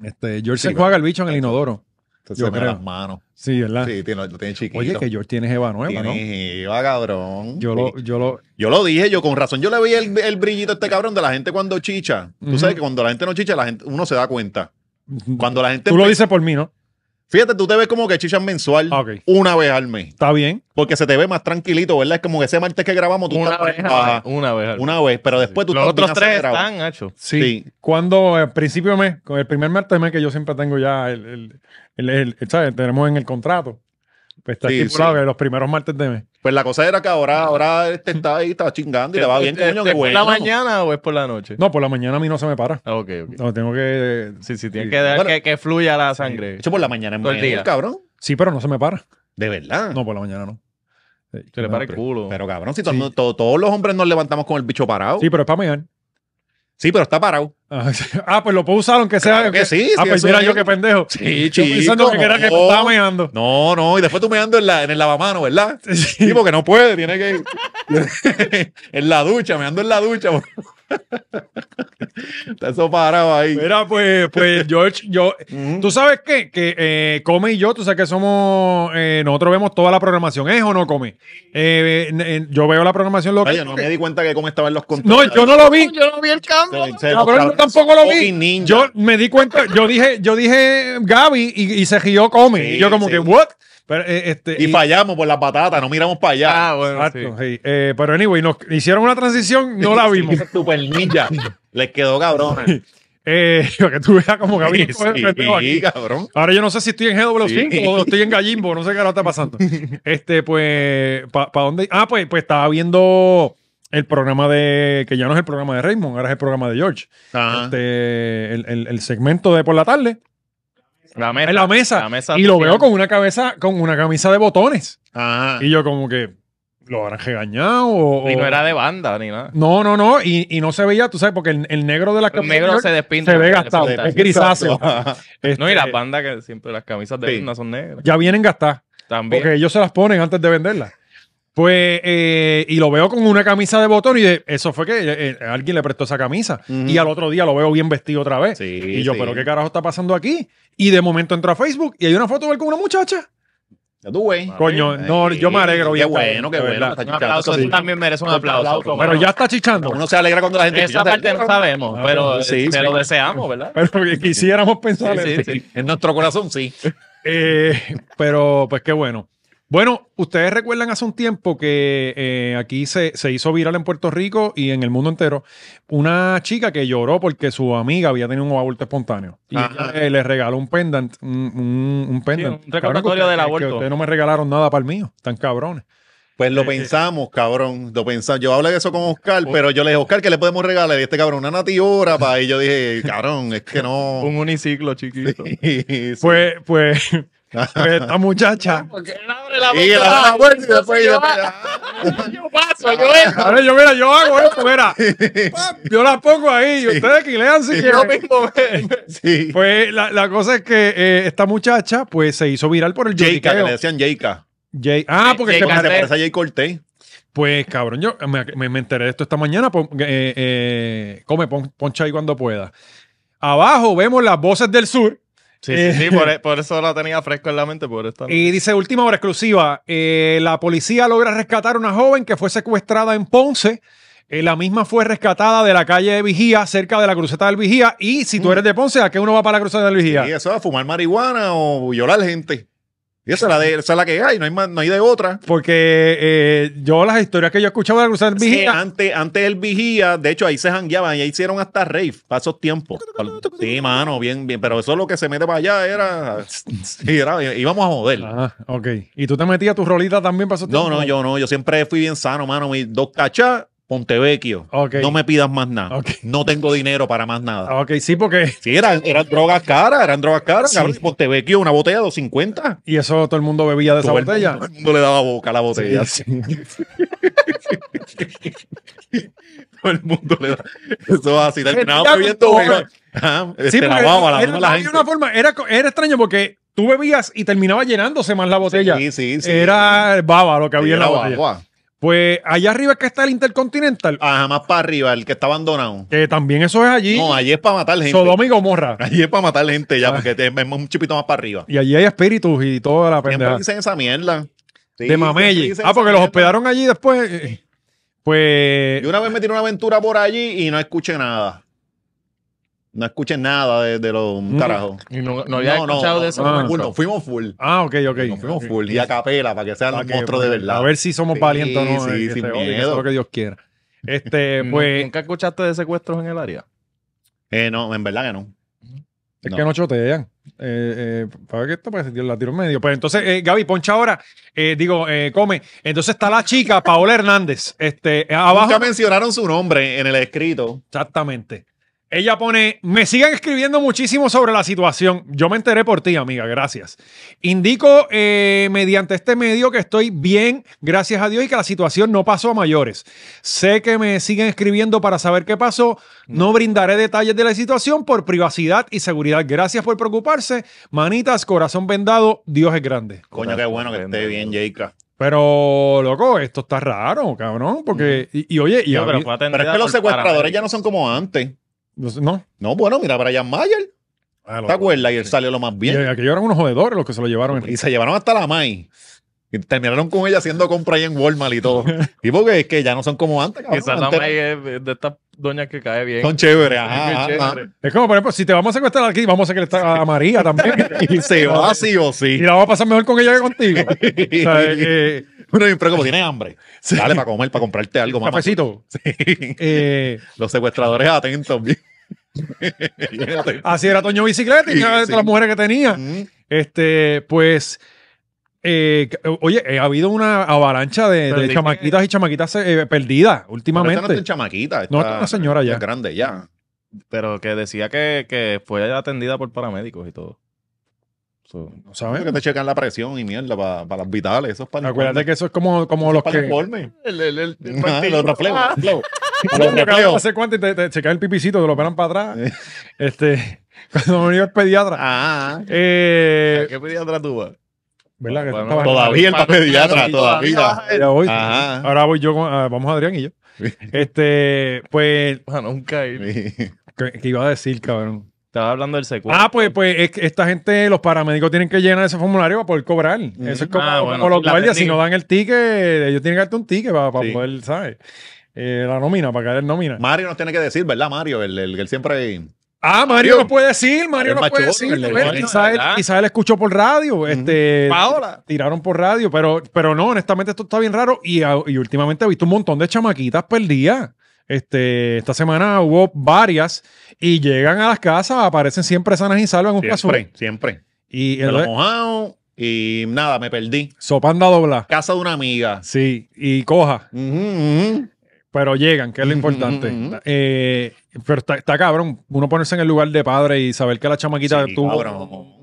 Este, George se juega el bicho en el inodoro. Entonces yo me las manos. Sí, ¿verdad? Sí, tiene, lo tiene chiquito. Oye, que George tiene Eva nueva, ¿no? jeva, cabrón. Yo lo, yo lo... Yo lo dije, yo con razón. Yo le veía el, brillito a este cabrón de la gente cuando chicha. Tú sabes que cuando la gente no chicha, la gente, uno se da cuenta. Cuando la gente... Tú lo dices por mí, ¿no? Fíjate, tú te ves como que chichan mensual una vez al mes. Está bien. Porque se te ve más tranquilito, ¿verdad? Es como que ese martes que grabamos tú una estás vez, Una vez. Al mes. Una vez, pero después tú Los otros tres están, Hacho. Sí. Cuando, al eh, principio de mes, con el primer martes del mes que yo siempre tengo ya el, el, el, el ¿sabes? Tenemos en el contrato. Pues está aquí los primeros martes de mes. Pues la cosa era que ahora, ahora este está ahí, estaba chingando y le va bien, este, coño, este, ¿Por la mañana o es por la noche? No, por la mañana a mí no se me para. Ah, no, tengo que... Sí, sí, tiene que que, fluya la sangre. De por la mañana es cabrón. Sí, pero no se me para. ¿De verdad? No, por la mañana no. Se le para el culo. Pero cabrón, si todos, los hombres nos levantamos con el bicho parado. Sí, pero es para mañana Sí, pero está parado. Ah, <laughs> ah, pues lo puedo usar aunque sea. que sí. Ah, pues mira yo qué pendejo. Sí, chico. Yo pensando que era que estaba meando. No, no. Y después tú meando en, la, en el lavamano, ¿verdad? <laughs> Sí. sí, porque no puede. Tiene que... <laughs> en la ducha, meando en la ducha. Está eso parado ahí. Mira, pues, pues George, yo, tú sabes qué? que eh, Come y yo, tú sabes que somos, eh, nosotros vemos toda la programación, ¿es o no Come? Eh, yo veo la programación local. no me di cuenta que Come estaba en los controles. No, yo no lo vi. Yo no vi el cambio. yo ah, pues, tampoco lo vi. Yo me di cuenta, yo dije, yo dije Gaby y, se rió Come. y yo como que, ¿what? Eh, este, y, fallamos por las patatas, no miramos para allá. Ah, Exacto, eh, pero anyway, nos hicieron una transición, no la vimos. Super ninja. Les quedó cabrona. <laughs> Eh, que tú veas como que Ahora yo no sé si estoy en GW5 o estoy en Gallimbo, no sé qué ahora está pasando. <laughs> este, pues, ¿para dónde? Ah, pues, pues estaba viendo el programa de. que ya no es el programa de Raymond, ahora es el programa de George. Este, el, el segmento de por la tarde la mesa, en la mesa. y lo veo con una cabeza, con una camisa de botones. Y yo como que lo habrán regañado y no era de banda ni nada no no no y, no se veía tú sabes porque el, negro de la camisa se despinta se ve gastado es grisáceo <laughs> no y las este, bandas que siempre las camisas de sí. son negras ya vienen gastadas también porque ellos se las ponen antes de venderlas pues, eh, y lo veo con una camisa de botón y de, eso fue que eh, eh, alguien le prestó esa camisa. Y al otro día lo veo bien vestido otra vez. y yo, pero ¿qué carajo está pasando aquí? Y de momento entro a Facebook y hay una foto de él con una muchacha. güey Coño, no, yo me alegro. Qué bueno, qué bueno. un aplauso, también merece un aplauso. pero ya está chichando. Uno se alegra cuando la gente Esa parte no sabemos, pero ah, sí, se eh, lo deseamos, ¿verdad? <laughs> Pero quisiéramos pensar en nuestro corazón, sí. Eh, pero pues qué bueno. Bueno, ustedes recuerdan hace un tiempo que eh, aquí se, hizo viral en Puerto Rico y en el mundo entero una chica que lloró porque su amiga había tenido un aborto espontáneo y eh, le regaló un pendant, un, recordatorio del aborto. ustedes no me regalaron nada para el mío, Están cabrones. Pues lo eh, pensamos, cabrón. Lo pensamos. Yo hablé de eso con Oscar, oh. pero yo le dije, Oscar, ¿qué le podemos regalar? Y este cabrón, una natiora para. Y yo dije, cabrón, es que no. <laughs> Un uniciclo chiquito. <laughs> Pues, pues, esta muchacha. <laughs> Porque él abre la Y la, la después. <laughs> Yo, paso, yo esto. Ahora yo, mira, yo hago esto, mira. Yo la pongo ahí y ustedes que lean si quieren. mismo. Sí. Pues la, la, cosa es que eh, esta muchacha pues se hizo viral por el Jayka, que le decían Jayka. ah, eh, porque se parece a Jay corté. Pues cabrón, yo me, me, enteré de esto esta mañana. Eh, come, pon, poncha ahí cuando pueda. Abajo vemos las voces del sur Sí, eh, sí, sí e, por, eso la tenía fresco en la mente. Por y dice, última hora exclusiva, eh, la policía logra rescatar a una joven que fue secuestrada en Ponce. Eh, la misma fue rescatada de la calle de Vigía, cerca de la cruceta del Vigía. Y si tú mm. eres de Ponce, ¿a qué uno va para la cruceta del Vigía? Y sí, eso, a fumar marihuana o violar gente esa es la, de, esa la que hay, no hay, no hay de otra. Porque eh, yo las historias que yo escuchaba de cruzar el vigía. Sí, antes, antes vigía, de hecho ahí se jangueaban y ahí hicieron hasta rave para esos tiempos. sí, mano, bien, bien. Pero eso es lo que se mete para allá, era. sí, era íbamos a joder. Ah, ok. ¿Y tú te metías tu rolita también para esos tiempos? No, no, yo no. Yo siempre fui bien sano, mano. Mis dos cachas Pontevecchio. No me pidas más nada. No tengo dinero para más nada. Ok, sí, porque. Sí, eran, drogas caras, eran drogas caras. Pontevecchio, una botella de 250. Y eso todo el mundo bebía de esa botella. Todo el mundo le daba boca a la botella. <laughs> todo el mundo le daba Eso así, terminaba bebiendo. la era, Una forma, era, extraño porque tú bebías y terminaba llenándose más la botella. Sí, sí, sí. Era baba lo que había en la botella. Pues allá arriba es que está el Intercontinental. Ajá, más para arriba, el que está abandonado. Que también eso es allí. No, allí es para matar gente. Sodoma y Gomorra. <laughs> Allí es para matar gente ya, ah. porque es un chipito más para arriba. Y allí hay espíritus y toda la pendeja. Siempre dicen esa mierda. de Mamey. Ah, porque los hospedaron allí después. Eh, pues... Yo una vez me una aventura por allí y no escuché nada. No escuchen nada de, de los mm. carajos. Y no, no había escuchado de eso. Ah, no, fuimos full. Ah, ok, ok. Nos fuimos full. Y a capela, para que sean los monstruos de pues, verdad. A ver si somos valientes o no. Sí, eh, sin miedo. lo que Dios quiera. Este, <laughs> pues. ¿Nunca escuchaste de secuestros en el área? Eh, no, en verdad que no. Es que no chotean. Eh, eh, para que esto pues, la tiro en medio. Pues entonces, Gaby, poncha ahora. digo, come. Entonces está la chica, Paola Hernández. Este, abajo. Nunca mencionaron su nombre en el escrito. Exactamente. Ella pone, me siguen escribiendo muchísimo sobre la situación. Yo me enteré por ti, amiga, gracias. Indico eh, mediante este medio que estoy bien, gracias a Dios, y que la situación no pasó a mayores. Sé que me siguen escribiendo para saber qué pasó. No brindaré detalles de la situación por privacidad y seguridad. Gracias por preocuparse. Manitas, corazón vendado, Dios es grande. Coño, qué bueno que esté bien, Jeka. Pero, loco, esto está raro, cabrón, porque... Mm. Y, oye, pero es que los secuestradores ya no son como antes. No. No, bueno, mira, Brian Mayer. Ah, ¿Te acuerdas? Y él salió lo más bien. Y aquellos eran unos jodedores los que se lo llevaron. Y se llevaron hasta la May. Y terminaron con ella haciendo compra ahí en Walmart y todo. <laughs> y porque es que ya no son como antes. Quizás la May es de estas doñas que cae bien. Son chéveres. chévere. Es como, por ejemplo, si te vamos a secuestrar aquí, vamos a secuestrar a María también. <laughs> y se va sí o sí. Y la va a pasar mejor con ella que contigo. <laughs> o sea, pero como tiene hambre, <laughs> sí. dale para comer, para comprarte algo más. Cafecito. <laughs> Eh, Los secuestradores atentos. Así era Toño Bicicleta y las mujeres que tenía. Este, pues. Eh, oye, eh, ha habido una avalancha de, chamaquitas y chamaquitas perdidas últimamente. esta no es chamaquita, esta, no, esta es una señora ya. grande ya. Pero que decía que, que, fue atendida por paramédicos y todo no sabes que te checan la presión y mierda para pa las vitales. Eso es para Acuérdate que eso es como, como los que. El, el, los reflejos. Ah. Hace cuánto y te, checan el pipicito, te lo operan para atrás. Eh. este, <laughs> cuando me iba el pediatra. Ah. ah, ah. Eh, ¿Qué pediatra tú vas? ¿Verdad? todavía el pediatra, todavía. ahora voy yo, vamos Adrián y yo. este, pues. Bueno, nunca ¿Qué iba a decir, cabrón? Estaba hablando del secuestro. Ah, pues, pues esta gente, los paramédicos tienen que llenar ese formulario para poder cobrar. Eso es como, ah, los guardias, si no dan el ticket, ellos tienen que darte un ticket para, poder, ¿sabes? Eh, la nómina, para caer el nómina. Mario nos tiene que decir, ¿verdad, Mario? El, el, siempre. Ah, Mario nos puede decir, Mario nos puede decir. Pues, Isabel, él escuchó por radio, este, Paola. tiraron por radio, pero, pero no, honestamente esto está bien raro y, ah, y últimamente he visto un montón de chamaquitas perdidas este, esta semana hubo varias y llegan a las casas, aparecen siempre sanas y en un Siempre, siempre. Y lo mojado y nada, me perdí. Sopanda dobla. Casa de una amiga. Sí, y coja. Pero llegan, que es lo importante. eh, pero está, cabrón, uno ponerse en el lugar de padre y saber que la chamaquita tuvo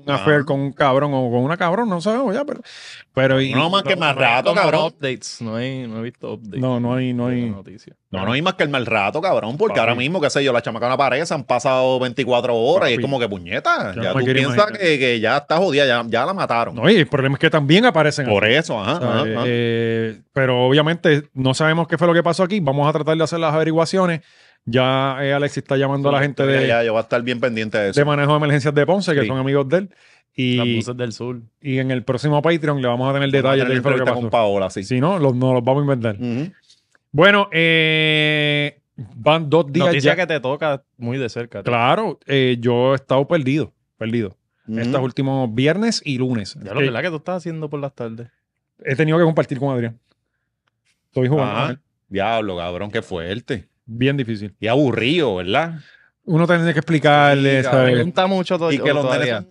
una affair ah. con un cabrón o con una cabrón, no sabemos ya, pero. pero no, más que el mal rato, cabrón. No, hay, no he visto No, no hay. No, no, no hay más que el mal rato, cabrón, porque ahora mismo, qué sé yo, la chamaca no aparece, han pasado 24 horas y es como que puñeta. ya tú piensas que, ya está jodida, ya, la mataron. No, y el problema es que también aparecen. Por eso, ajá. Eh, pero obviamente no sabemos qué fue lo que pasó aquí. Vamos a tratar de hacer las averiguaciones. Ya eh, Alex está llamando a la gente de. Ya, yo voy a estar bien pendiente de eso. De manejo de emergencias de Ponce, que son amigos de él. Y, Las del Sur. Y en el próximo Patreon le vamos a tener detalles de lo que pasó. sí. Si no, no los vamos a inventar. Bueno, eh, van dos días. ya. ya. que te toca muy de cerca. Claro, eh, yo he estado perdido, perdido. Estos últimos viernes y lunes. Ya lo que, verdad que tú estás haciendo por las tardes. He tenido que compartir con Adrián. Estoy jugando. Ah, diablo, cabrón, qué fuerte. Bien difícil. Y aburrido, ¿verdad? Uno tiene que explicarle. ¿sabes? mucho Y que lo todavía.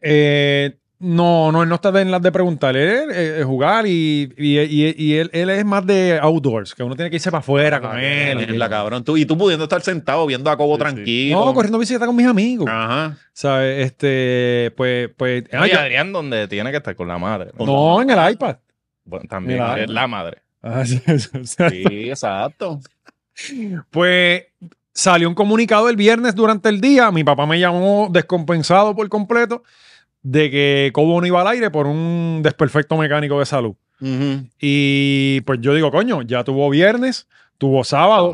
Eh, no, no, él no está en las de preguntar, él es jugar y, él, es más de outdoors, que uno tiene que irse para afuera ah, con él. la cabrón. y tú pudiendo estar sentado viendo a Cobo tranquilo. No, corriendo bicicleta con mis amigos. Ajá. ¿Sabes? Este, pues. pues Adrián, donde tiene que estar con la madre. No, en el iPad. Bueno, también, la, madre. Ah, <laughs> sí, exacto. Pues salió un comunicado el viernes durante el día. Mi papá me llamó descompensado por completo de que Cobo no iba al aire por un desperfecto mecánico de salud. Y pues yo digo, coño, ya tuvo viernes, tuvo sábado,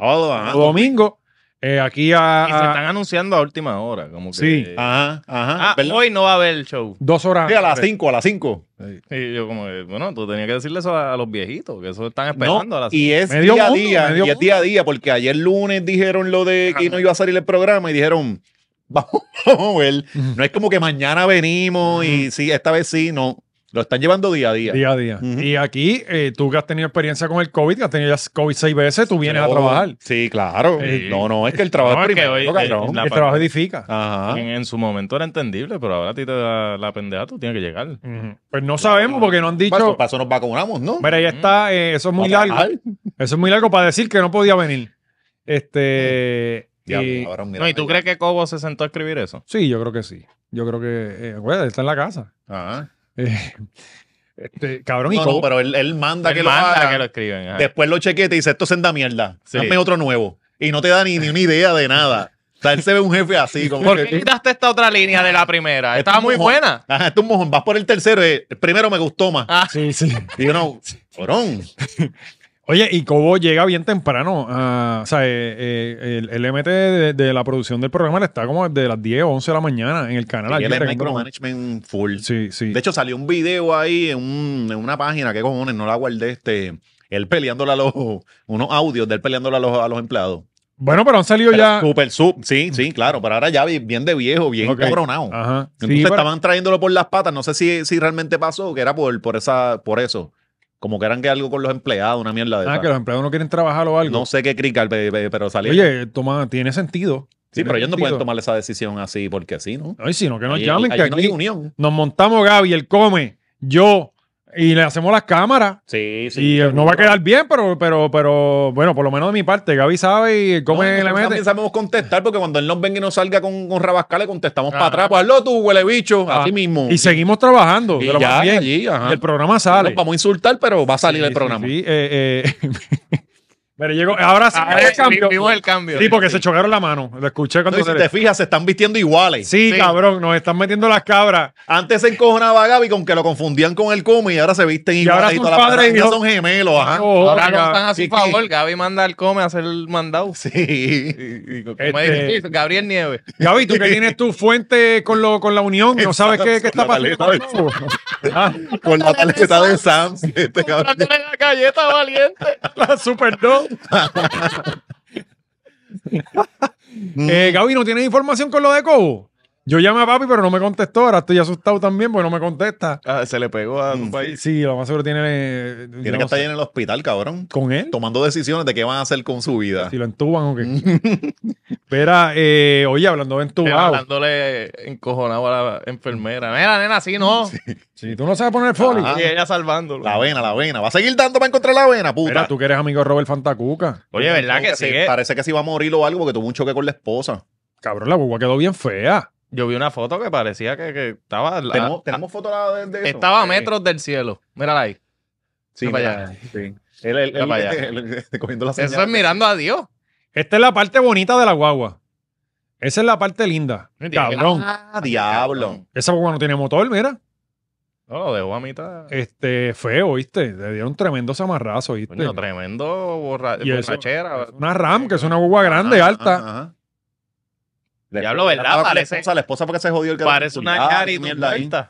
domingo. Eh, aquí Y se están anunciando a última hora. Como que, Sí. Ajá, ajá. Ah, hoy no va a haber el show. dos horas. a las cinco a las 5. Y yo como, bueno, tú tenías que decirle eso a, los viejitos, que eso están esperando a las y es día a día, y es día a día, porque ayer lunes dijeron lo de que no iba a salir el programa y dijeron, vamos, <laughs> vamos a No es como que mañana venimos y sí, esta vez sí, no. Lo están llevando día a día. Día a día. Y aquí, eh, tú que has tenido experiencia con el COVID, que has tenido ya COVID seis veces, tú vienes a oh, trabajar. Sí, claro. no, no, es que el trabajo eh, El trabajo edifica. Ajá. En, su momento era entendible, pero ahora a ti te da la pendeja, tú tienes que llegar. Pues no sabemos porque no han dicho... Paso, paso nos vacunamos, ¿no? Mira, ahí está, eh, eso es muy largo. Eso es muy largo para decir que no podía venir. Este... y, no, ¿Y tú crees que Cobo se sentó a escribir eso? Sí, yo creo que sí. Yo creo que... güey, está en la casa. Ajá. Ah. <laughs> Este, cabrón, y no, pero él, manda, que, lo haga, que lo escriben. Después lo chequea y te dice, esto es senda mierda. dame otro nuevo. Y no te da ni, ni una idea de nada. O sea, él se ve un jefe así. Como ¿Por qué quitaste esta otra línea de la primera? Estaba muy buena. Ajá, es un mojón. Vas por el tercero. Eh, el primero me gustó más. Ah. Sí, sí. Y yo, no, cabrón. <laughs> Oye, y Cobo llega bien temprano. Ah, o sea, eh, eh, el, MT de, la producción del programa le está como de las 10 o 11 de la mañana en el canal. Que micromanagement full. Sí, sí. De hecho, salió un video ahí en, una página, que cojones, no la guardé, este, él peleándola a los, unos audios de él peleándola a los, a los empleados. Bueno, pero han salido ya. Super sub, sí, sí, mm. claro. Pero ahora ya bien de viejo, bien coronado. Ajá. Entonces estaban trayéndolo por las patas. No sé si, si realmente pasó o que era por, por, esa, por eso como que eran que algo con los empleados, una mierda de Ah, que los empleados no quieren trabajar o algo. No sé qué crical, pero salió. Oye, toma, tiene sentido. Sí, pero ellos no pueden tomar esa decisión así porque sí, ¿no? Ay, sino que nos llamen, que aquí no hay unión. nos montamos Gaby, él come, yo, y le hacemos las cámaras. Sí, sí. Y eh, no va a quedar bien, pero, pero, pero bueno, por lo menos de mi parte, Gaby sabe y come no, le También sabemos contestar, porque cuando él nos venga y nos salga con, un Rabascal, le contestamos para atrás. Pues hazlo tú, huele bicho, ah. así mismo. Y seguimos trabajando. Y ya, Allí, El programa sale. vamos a insultar, pero va a salir el programa. Sí, sí. eh. eh. <laughs> Pero llegó, ahora sí, ah, el eh, cambio. Vimos el cambio. Sí, porque se chocaron la mano. Lo escuché cuando si te fijas, se están vistiendo iguales. Sí, cabrón, nos están metiendo las cabras. Antes se encojonaba a Gaby con que lo confundían con el come y ahora se visten iguales. Y ahora son, son gemelos, ajá. ahora no están a su favor. Gaby manda al come a hacer el mandado. Este, sí. Gabriel Nieves. Gaby, tú que tienes tu fuente con, lo, con la unión, no sabes qué, qué está pasando. Con la tarjeta de Sam's. <laughs> Ah. La este galleta valiente. <laughs> La Super 2 eh, ¿no tienes información con lo de Cobo? Yo llamé a papi, pero no me contestó. Ahora estoy asustado también porque no me contesta. Ah, se le pegó a tu país. Sí, lo más seguro tiene. Eh, tiene que estar ahí en el hospital, cabrón. ¿Con él? Tomando decisiones de qué van a hacer con su vida. Si lo entuban o qué. <laughs> Espera, eh, oye, hablando de entubado. hablándole encojonado a la enfermera. Mira, nena, así no. Sí. tú no sabes poner folio. Y ah, ella salvándolo. La vena, la vena. Va a seguir dando para encontrar la vena, puta. tú que eres amigo de Robert Fantacuca. Oye, ¿verdad que sí? Parece que se va a morir o algo porque tuvo un choque con la esposa. Cabrón, la guagua quedó bien fea. Yo vi una foto que parecía que, que estaba. Tenemos, fotos de, eso. Estaba a metros del cielo. Mírala ahí. Sí, allá. Sí. Él, <laughs> la señal. Eso es mirando a Dios. Esta es la parte bonita de la guagua. Esa es la parte linda. Cabrón. Ah, ah diablo. Esa guagua no tiene motor, mira. No, lo dejó a mitad. Este, feo, ¿viste? Le dieron tremendo samarrazo, ¿viste? Bueno, tremendo borra borrachera. una RAM, que es una guagua ah, grande, ah, alta. ajá. Diablo, ¿verdad? Parece, la esposa, la esposa porque se jodió el Parece ah, una Yari dos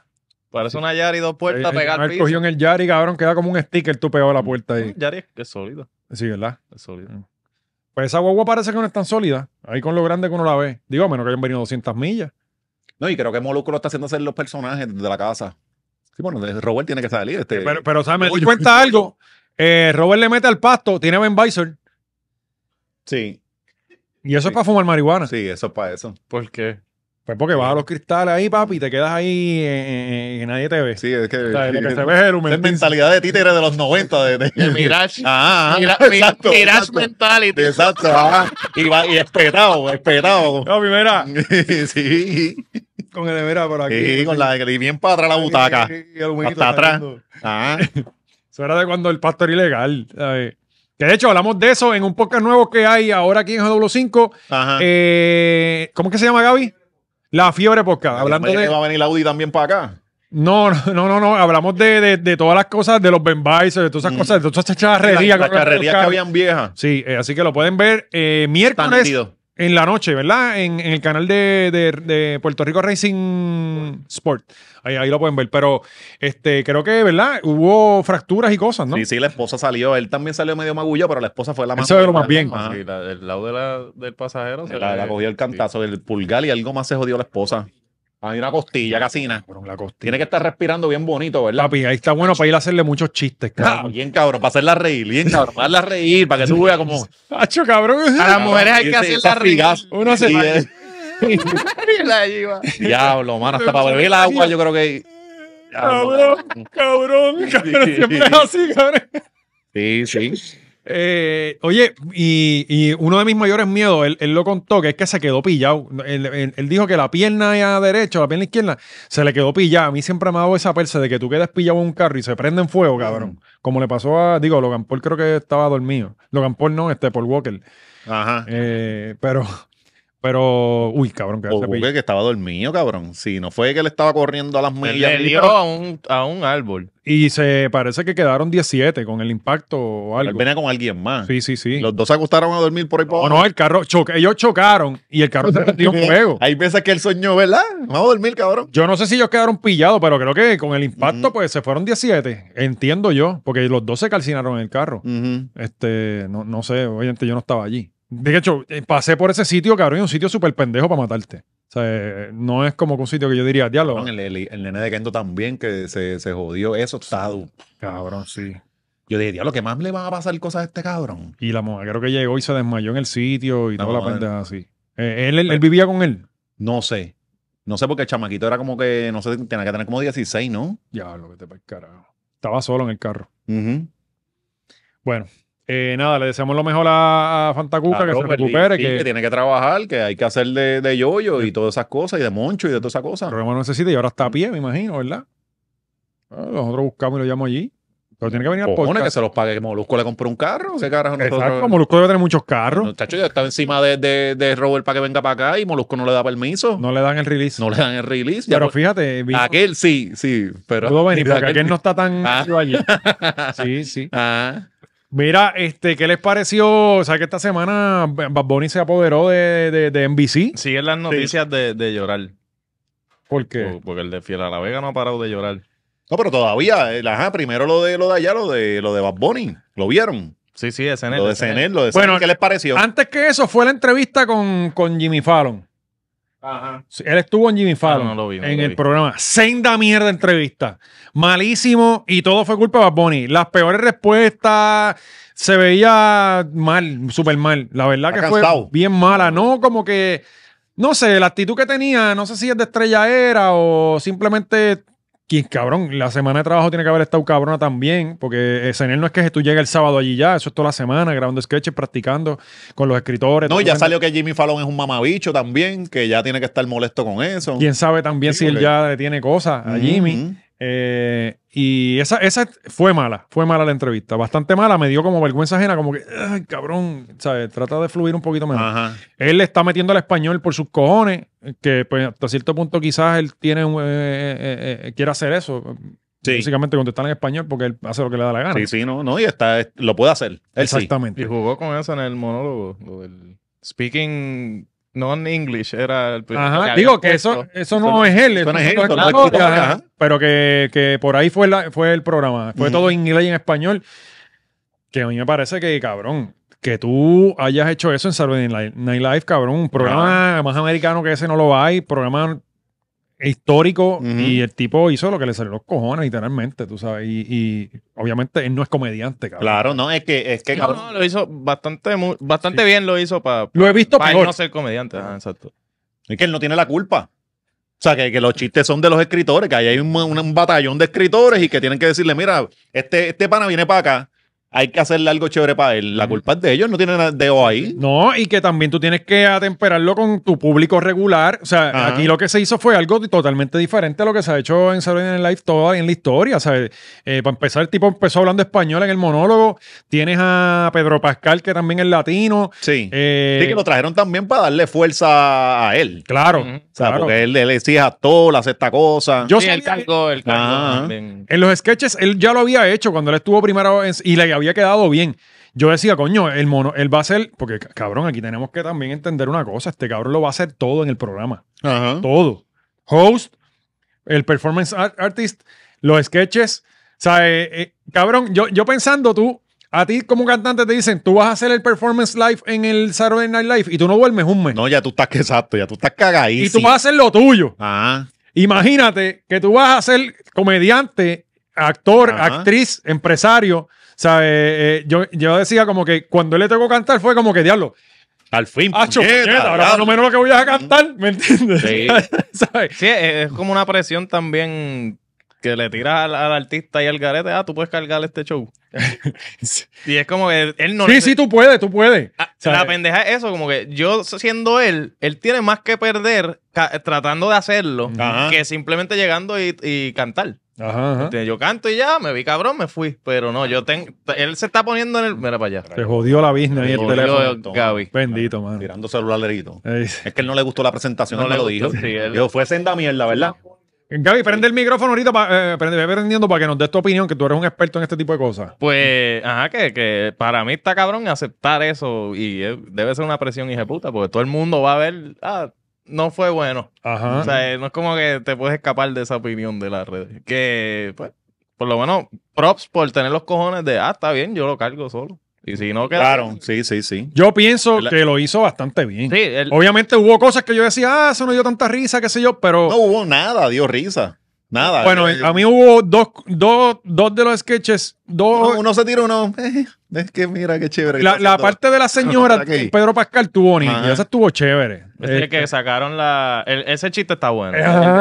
Parece una Yari dos puertas pegar cogió en el Yari, cabrón, queda como un sticker tú pegado a la mm. puerta ahí. Mm, Yari es sólido. Sí, ¿verdad? Es sólido. Mm. Pues esa guagua parece que no es tan sólida. Ahí con lo grande que uno la ve. Digo, a menos que hayan venido 200 millas. No, y creo que Molusco lo está haciendo hacer los personajes de la casa. Sí, bueno, Robert tiene que salir. Este... Pero, pero, me doy cuenta algo. Eh, Robert le mete al pasto, tiene Ben Bison. Sí. Y eso es para fumar marihuana. Sí, eso es para eso. ¿Por qué? Pues porque vas a los cristales ahí, papi, y te quedas ahí eh, eh, eh, y nadie te ve. Sí, es que. O que <laughs> ve mentalidad de títere de los 90. De, de, Mirage. <laughs> Ah, exacto, Mirage Mentality. Exacto, ah. y, va, y esperado, esperado. <laughs> No, primera. sí. Con el de mira por aquí. Sí, con la, y bien para atrás la butaca. hasta atrás. Ah. Eso era de cuando el pastor ilegal, ¿sabes? Que de hecho hablamos de eso en un podcast nuevo que hay ahora aquí en GW5. Eh, ¿Cómo es que se llama Gaby? La fiebre podcast. Hablando de... ¿Va a venir la Audi también para acá? <laughs> No, no, no, no. Hablamos de, de, todas las cosas, de los Ben Bison, de todas esas mm. cosas, de todas esas charrerías. Las, las que, que habían viejas. Sí, eh, así que lo pueden ver eh, miércoles en la noche, ¿verdad? En, el canal de, Puerto Rico Racing Sport. Ahí, lo pueden ver. Pero este, creo que, ¿verdad? Hubo fracturas y cosas, ¿no? Sí, sí, la esposa salió. Él también salió medio magullo, pero la esposa fue la más. Eso es más bien. Ah, sí, el lado del pasajero. la, cogió el cantazo del pulgar y algo más se jodió la esposa. Hay una costilla, casina. la costilla. Tiene que estar respirando bien bonito, ¿verdad? Papi, ahí está bueno para ir a hacerle muchos chistes, ah, cabrón. bien cabrón, para hacerla reír, bien cabrón, para hacerla reír, para que tú veas como. Hacho, <laughs> cabrón. A las mujeres hay que hacerla reír. Uno se. <laughs> Diablo, mano, hasta para beber el agua, yo creo que. Cabrón, cabrón, cabrón, siempre es así, cabrón. Sí, sí. Eh, oye, y, uno de mis mayores miedos, él, lo contó, que es que se quedó pillado. Él, dijo que la pierna derecha, la pierna izquierda, se le quedó pillada. A mí siempre me ha dado esa persa de que tú quedas pillado en un carro y se prende en fuego, cabrón. Como le pasó a, digo, Logan Paul creo que estaba dormido. Logan Paul no, este, Paul Walker. Ajá. Eh, pero pero, uy, cabrón, que, que estaba dormido, cabrón. Si no fue que le estaba corriendo a las millas. Le dio a un, a un, árbol. Y se parece que quedaron 17 con el impacto o algo. venía con alguien más. Sí, sí, sí. Los dos se acostaron a dormir por ahí. Por no, no, el carro, ellos chocaron y el carro se <laughs> prendió fuego. Hay veces que él soñó, ¿verdad? Vamos a dormir, cabrón. Yo no sé si ellos quedaron pillados, pero creo que con el impacto, pues se fueron 17. Entiendo yo, porque los dos se calcinaron en el carro. Este, no, no sé, obviamente yo no estaba allí. De hecho, eh, pasé por ese sitio, cabrón, y un sitio súper pendejo para matarte. O sea, eh, no es como un sitio que yo diría, diálogo. el, nene de Kendo también, que se, jodió eso, Sadu. Cabrón, sí. Yo dije, diablo, ¿qué más le van a pasar cosas a este cabrón? Y la mujer creo que llegó y se desmayó en el sitio y no, toda la pendeja así. Eh, él, vivía con él. No sé. No sé, porque el chamaquito era como que, no sé, tenía que tener como 16, ¿no? Ya, lo que te pasa, carajo. Estaba solo en el carro. Bueno, eh, nada, le deseamos lo mejor a, a Fantacuca, que se pues, recupere. que, tiene que trabajar, que hay que hacer de, de yoyo y todas esas cosas, y de moncho y de todas esas cosas. Pero no necesita y ahora está a pie, me imagino, ¿verdad? Ah. nosotros buscamos y lo llamamos allí. Pero tiene que venir al podcast. que se los pague. Molusco le compró un carro. ¿Qué carajo Exacto, Molusco debe tener muchos carros. ya está encima de, de, Robert para que venga para acá y Molusco no le da permiso. No le dan el release. No le dan el release. Pero pues, fíjate. aquel sí, sí. Pero, pudo venir porque aquel, no está tan ah. allí. <laughs> Sí, sí. Ah. Mira, este, ¿qué les pareció? O sea, que esta semana Bad Bunny se apoderó de, de, de NBC. Siguen las noticias de, llorar. ¿Por qué? porque el de Fiel a la Vega no ha parado de llorar. No, pero todavía, eh, primero lo de lo de allá, lo de lo de Bad Bunny, lo vieron. Sí, sí, de CNN. Lo de CNN, lo de Bueno, ¿qué les pareció? Antes que eso fue la entrevista con, con Jimmy Fallon. Ajá. Él estuvo en Jimmy ah, Fallon en el programa. Senda mierda entrevista. Malísimo y todo fue culpa de Bad Las peores respuestas se veía mal, súper mal. La verdad que fue bien mala. No, como que, no sé, la actitud que tenía, no sé si es de estrella era o simplemente quien cabrón, la semana de trabajo tiene que haber estado cabrona también, porque Senel no es que tú llegues el sábado allí ya, eso es toda la semana, grabando sketches, practicando con los escritores. No, ya salió que Jimmy Fallon es un mamabicho también, que ya tiene que estar molesto con eso. Quién sabe también si él ya tiene cosas a Jimmy. Eh, y esa, esa fue mala, fue mala la entrevista, bastante mala, me dio como vergüenza ajena, como que, ay, cabrón, Trata de fluir un poquito mejor. Él le está metiendo al español por sus cojones, que pues hasta cierto punto quizás él tiene, eh, eh, quiere hacer eso. Sí. Básicamente contestar en español porque él hace lo que le da la gana. Sí, sí, no, no, y está, lo puede hacer. Exactamente. Y jugó con eso en el monólogo, del speaking no en inglés, era el Ajá, digo que eso, eso no es él, es él pero que, por ahí fue, la, fue el programa, fue todo en inglés y en español, que a mí me parece que, cabrón, que tú hayas hecho eso en Saturday Night Live, cabrón, un programa más americano que ese no lo hay, programa e histórico y el tipo hizo lo que le salió los cojones, literalmente, tú sabes. Y, obviamente él no es comediante, Claro, no, es que, es que lo hizo bastante, bastante bien, lo hizo para. lo he visto para no ser comediante, exacto. Es que él no tiene la culpa. O sea, que, que, los chistes son de los escritores, que ahí hay un, un, batallón de escritores y que tienen que decirle, mira, este, este pana viene para acá, hay que hacerle algo chévere para él. La culpa es de ellos, no tienen O ahí. No, y que también tú tienes que atemperarlo con tu público regular. O sea, aquí lo que se hizo fue algo totalmente diferente a lo que se ha hecho en en el Live toda en la historia. O sea, eh, para empezar, el tipo empezó hablando español en el monólogo. Tienes a Pedro Pascal, que también es latino. Sí. Eh, que lo trajeron también para darle fuerza a él. Claro. O sea, porque él le decía a todo, hace esta cosa. Yo sí, el cargo, el cargo En los sketches, él ya lo había hecho cuando él estuvo primero en, y le había quedado bien. Yo decía, coño, el mono, él va a ser, porque cabrón, aquí tenemos que también entender una cosa, este cabrón lo va a hacer todo en el programa. Todo. Host, el performance artist, los sketches. O sea, eh, eh, cabrón, yo, yo pensando tú, a ti como cantante te dicen, tú vas a hacer el performance live en el Saturday Night Live y tú no vuelves un mes. No, ya tú estás que exacto, ya tú estás cagadísimo. Y tú vas a hacer lo tuyo. Ah. Imagínate que tú vas a ser comediante, actor, actriz, empresario ¿Sabes? Eh, eh, yo, yo decía como que cuando él le tocó cantar fue como que diablo. Al fin, Ah, puñeta, ahora no menos lo que voy a cantar, ¿me entiendes? Sí. <laughs> es como una presión también que le tiras al, artista y al garete, ah, tú puedes cargar este show. <laughs> y es como que él no... Sí, sí, tú puedes, tú puedes. Ah, la pendeja es eso, como que yo siendo él, él tiene más que perder tratando de hacerlo que simplemente llegando y cantar. Ajá, este, Yo canto y ya, me vi cabrón, me fui. Pero no, yo tengo. Él se está poniendo en el. Mira para allá. Te jodió la business y el teléfono. el Gaby. Bendito, mano. Tirando celularerito. lerito. Es que él no le gustó la presentación, No me le lo dijo. fue senda mierda, ¿verdad? Gaby, prende el micrófono ahorita, para eh, prendiendo para que nos des tu opinión, que tú eres un experto en este tipo de cosas. Pues, ajá, que, que para mí está cabrón aceptar eso y eh, debe ser una presión hija puta, porque todo el mundo va a ver, ah, no fue bueno. Ajá. O sea, eh, no es como que te puedes escapar de esa opinión de la red. Que, pues, por lo menos, props por tener los cojones de, ah, está bien, yo lo cargo solo. Y si no Claro, sí, sí, sí. Yo pienso que lo hizo bastante bien. Sí, Obviamente hubo cosas que yo decía, ah, eso no dio tanta risa, qué sé yo, pero. No hubo nada, dio risa. Nada. Bueno, eh, a mí hubo dos, dos, dos de los sketches. Dos, uno se tira uno. <laughs> Eh. Es que mira qué chévere. La, parte de la <laughs> señora Pedro Pascal tuvo y Esa estuvo chévere. es eh, que sacaron la. ese chiste está bueno.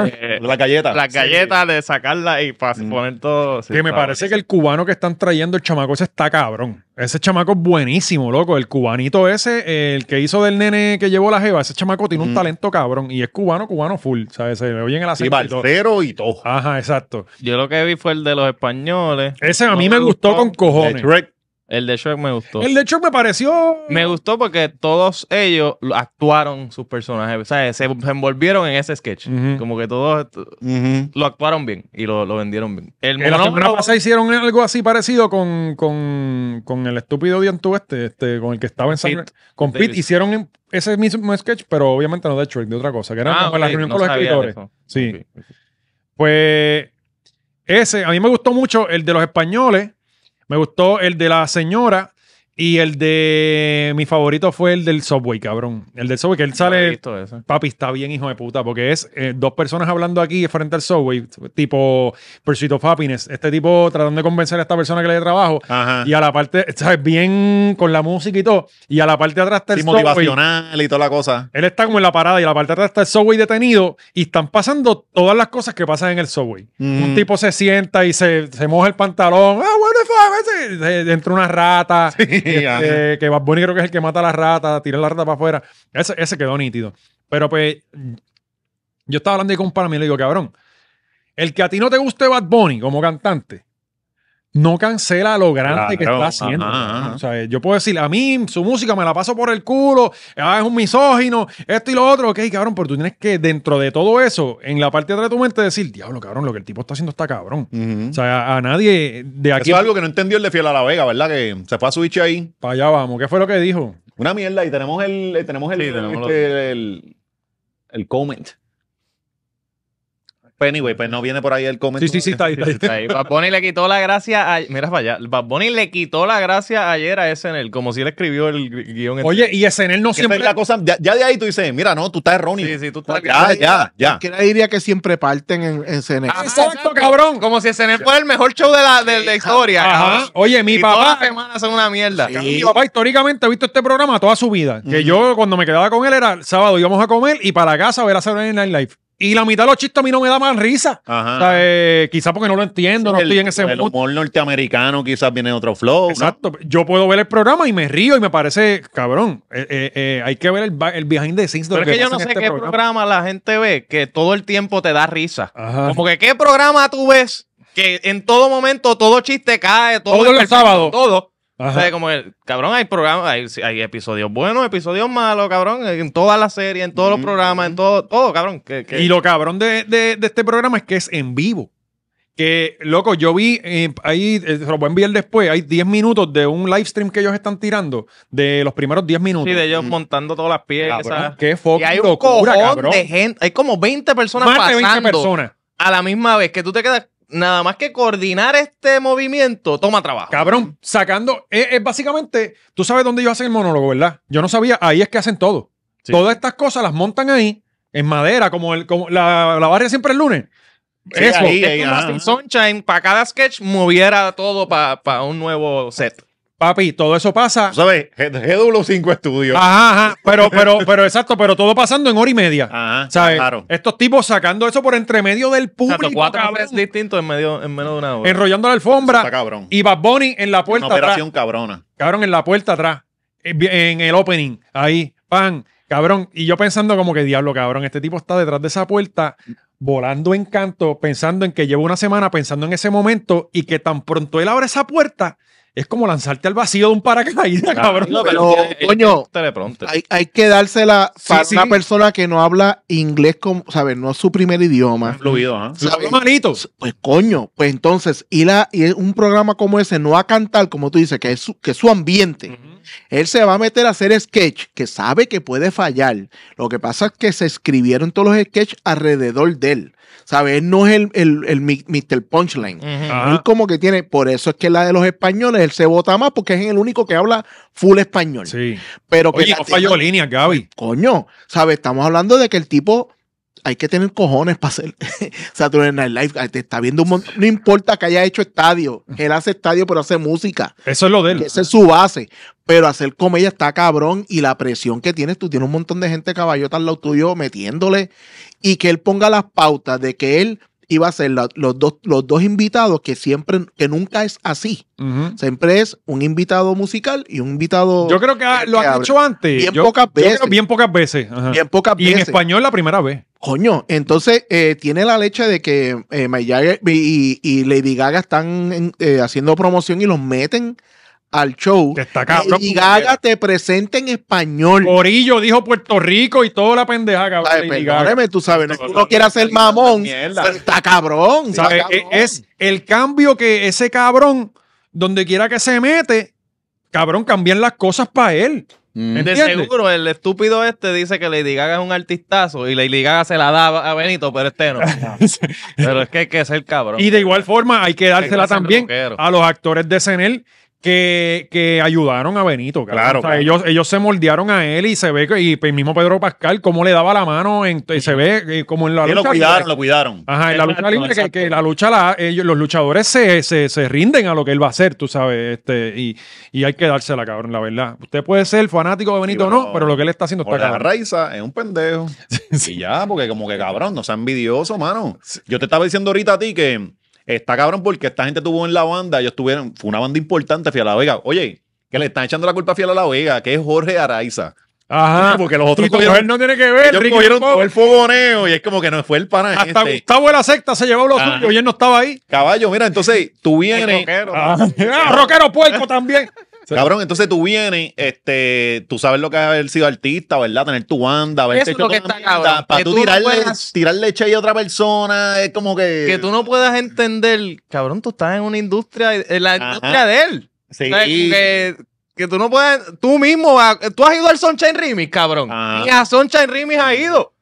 Eh, la galleta la galleta de sacarla y para mm. poner todo. que me parece que el cubano que están trayendo el chamaco ese está cabrón. Ese chamaco es buenísimo, loco. El cubanito ese, eh, el que hizo del nene que llevó la jeva, ese chamaco tiene un mm. talento cabrón. Y es cubano, cubano full. ¿Sabes? Y barcero y todo. Ajá, exacto. Yo lo que vi fue el de los españoles. Ese a mí me, gustó, con cojones. El de Shrek me gustó. El de Shrek me pareció. Me gustó porque todos ellos actuaron sus personajes. O sea, se envolvieron en ese sketch. Como que todos lo actuaron bien y lo, vendieron bien. El en la hicieron algo así parecido con, el estúpido diantú este, este, con el que estaba en San Con Pete hicieron ese mismo sketch, pero obviamente no de Shrek, de otra cosa. Que era ah, como la reunión con los escritores. Sí. Pues ese, a mí me gustó mucho el de los españoles me gustó el de la señora y el de. Mi favorito fue el del Subway, cabrón. El del Subway, que él sale. Papi, está bien, hijo de puta, porque es eh, dos personas hablando aquí frente al Subway, tipo Pursuit of Happiness. Este tipo tratando de convencer a esta persona que le dé trabajo. Y a la parte, ¿sabes? Bien con la música y todo. Y a la parte de atrás está el Subway. motivacional y toda la cosa. Él está como en la parada y a la parte de atrás está el Subway detenido y están pasando todas las cosas que pasan en el Subway. Un mm. tipo se sienta y se, moja el pantalón. ¡Ah, bueno the dentro Entra una rata. Sí. <laughs> Eh, que Bad Bunny creo que es el que mata la rata, tira la rata para afuera. Ese, quedó nítido. Pero pues, yo estaba hablando de con y le digo, cabrón, el que a ti no te guste Bad Bunny como cantante, no cancela lo grande que está haciendo. O sea, yo puedo decir, a mí su música me la paso por el culo, ah, es un misógino, esto y lo otro. Ok, cabrón, pero tú tienes que, dentro de todo eso, en la parte de atrás de tu mente, decir, diablo, cabrón, lo que el tipo está haciendo está cabrón. O sea, a, nadie de aquí. Eso es algo que no entendió el de Fiel a la Vega, ¿verdad? Que se fue a switch ahí. Para allá vamos, ¿qué fue lo que dijo? Una mierda, y tenemos el, eh, tenemos el, tenemos este, el, el comment. Pues anyway, pues no viene por ahí el comentario. Sí, sí, sí, está ahí. Está ahí. le quitó la gracia. A... Mira para allá. le quitó la gracia ayer a SNL, como si él escribió el guión. Oye, y SNL no siempre. la cosa, ya, de ahí tú dices, mira, no, tú estás erróneo. Sí, sí, tú estás. Ya, ya, ya. ¿Quién diría que siempre parten en, en SNL. Ah, exacto, cabrón. Como si SNL fuera el mejor show de la, de, historia. Ajá. Oye, mi papá. Todas las son una mierda. Mi papá históricamente ha visto este programa toda su vida. Que yo, cuando me quedaba con él, era el sábado íbamos a comer y para casa a ver a SNL Night Live. Y la mitad de los chistes a mí no me da más risa. O sea, eh, quizás porque no lo entiendo, no estoy en ese El humor norteamericano quizás viene de otro flow. Exacto. Yo puedo ver el programa y me río y me parece, cabrón, eh, eh, hay que ver el, el behind the scenes. De Pero es que, yo no sé este qué programa. la gente ve que todo el tiempo te da risa. Como que qué programa tú ves que en todo momento todo chiste cae, todo... el sábado. Todo como el, cabrón, hay programas, hay, episodios buenos, episodios malos, cabrón, en toda la serie, en todos los programas, en todo, todo, cabrón. Y lo cabrón de, este programa es que es en vivo. Que, loco, yo vi, eh, ahí, eh, se lo voy a enviar después, hay 10 minutos de un live stream que ellos están tirando, de los primeros 10 minutos. Sí, de ellos mm. montando todas las piezas. que qué hay un De gente, hay como 20 personas 20 personas. A la misma vez que tú te quedas, nada más que coordinar este movimiento toma trabajo. Cabrón, sacando, es, básicamente, tú sabes dónde ellos hacen el monólogo, ¿verdad? Yo no sabía, ahí es que hacen todo. Todas estas cosas las montan ahí, en madera, como, el, como la, la siempre el lunes. Eso, ahí, Sunshine, para cada sketch moviera todo para un nuevo set. Papi, todo eso pasa. ¿Sabes? GW5 estudios. Ajá, ajá. Pero, pero, pero exacto, pero todo pasando en hora y media. Ajá. ¿Sabes? Claro. Estos tipos sacando eso por entre medio del público. sea, cuatro veces distintos en, medio, menos de una hora. Enrollando la alfombra. cabrón. Y Bad Bunny en la puerta una operación cabrona. Cabrón, en la puerta atrás. En el opening. Ahí. Pan. Cabrón. Y yo pensando como que diablo, cabrón. Este tipo está detrás de esa puerta volando en canto, pensando en que llevo una semana pensando en ese momento y que tan pronto él abre esa puerta es como lanzarte al vacío de un paracaídas, cabrón. pero, coño, hay, que dársela la para una persona que no habla inglés, como, ¿sabes? No es su primer idioma. Fluido, ¿ah? Pues coño, pues entonces, ir a ir un programa como ese, no a cantar, como tú dices, que es su, que su ambiente. Él se va a meter a hacer sketch, que sabe que puede fallar. Lo que pasa es que se escribieron todos los sketches alrededor de él. ¿Sabes? Él no es el, el, el Mr. Punchline. Él como que tiene, por eso es que la de los españoles, él se vota más porque es el único que habla full español. Sí. Pero que no falló línea, Gaby. Coño, ¿sabes? Estamos hablando de que el tipo hay que tener cojones para hacer <laughs> Saturday Night Live. Ah, te está viendo un montón. No importa que haya hecho estadio. Él hace estadio, pero hace música. Eso es lo de él. Esa es su base. Pero hacer ella está cabrón y la presión que tienes, tú tienes un montón de gente caballota al lado tuyo metiéndole y que él ponga las pautas de que él iba a ser los, dos, los dos invitados que siempre, que nunca es así. Siempre es un invitado musical y un invitado. Yo creo que ah, lo han hecho antes. Bien pocas veces. bien pocas veces. Bien pocas Y en español la primera vez. Coño, entonces eh, tiene la leche de que eh, y, y, Lady Gaga están eh, haciendo promoción y los meten al show. Destacado. Y, Gaga te presenta en español. Orillo dijo Puerto Rico y toda la pendeja, cabrón. tú sabes, no, quieras ser mamón. Está cabrón, eh, eh, Es el cambio que ese cabrón, donde quiera que se mete, cabrón, cambian las cosas para él. Mm. seguro, el estúpido este dice que Lady Gaga es un artistazo y Lady Gaga se la da a Benito, pero este no. <laughs> pero es que hay que ser cabrón. Y de igual forma hay que dársela también a los actores de CNL que, ayudaron a Benito. Claro. Ellos, ellos se moldearon a él y se ve que y pues, el mismo Pedro Pascal, cómo le daba la mano, y se ve eh, como en la lucha. Y lo cuidaron, lo cuidaron. Ajá, en la lucha libre, que, la lucha, la, los luchadores se, rinden a lo que él va a hacer, tú sabes, este, y, hay que dársela, cabrón, la verdad. Usted puede ser fanático de Benito o no, pero lo que él está haciendo está cabrón. Raiza es un pendejo. <laughs> sí, ya, porque como que cabrón, no sea envidioso, mano. Yo te estaba diciendo ahorita a ti que Está cabrón porque esta gente tuvo en la banda, ellos tuvieron, fue una banda importante, Fiel a la Vega. Oye, que le están echando la culpa a Fiel a la Vega, que es Jorge Araiza. Ajá. Porque los otros no tiene que ver. Ellos cogieron todo el fogoneo y es como que no fue el pana. Hasta este. Gustavo la secta se llevó los ah. y él no estaba ahí. Caballo, mira, entonces tú vienes. rockero, ah, <laughs> rockero puerco también. Cabrón, entonces tú vienes, este, tú sabes lo que es haber sido artista, ¿verdad? Tener tu banda, haberte hecho que está, para tú, tirarle, leche a otra persona, es como que... Que tú no puedas entender, cabrón, tú estás en una industria, en la industria de él. Sí. que, tú no puedas... tú mismo, tú has ido al Sunshine Remix, cabrón. Ah. Y a Sunshine Remix ha ido.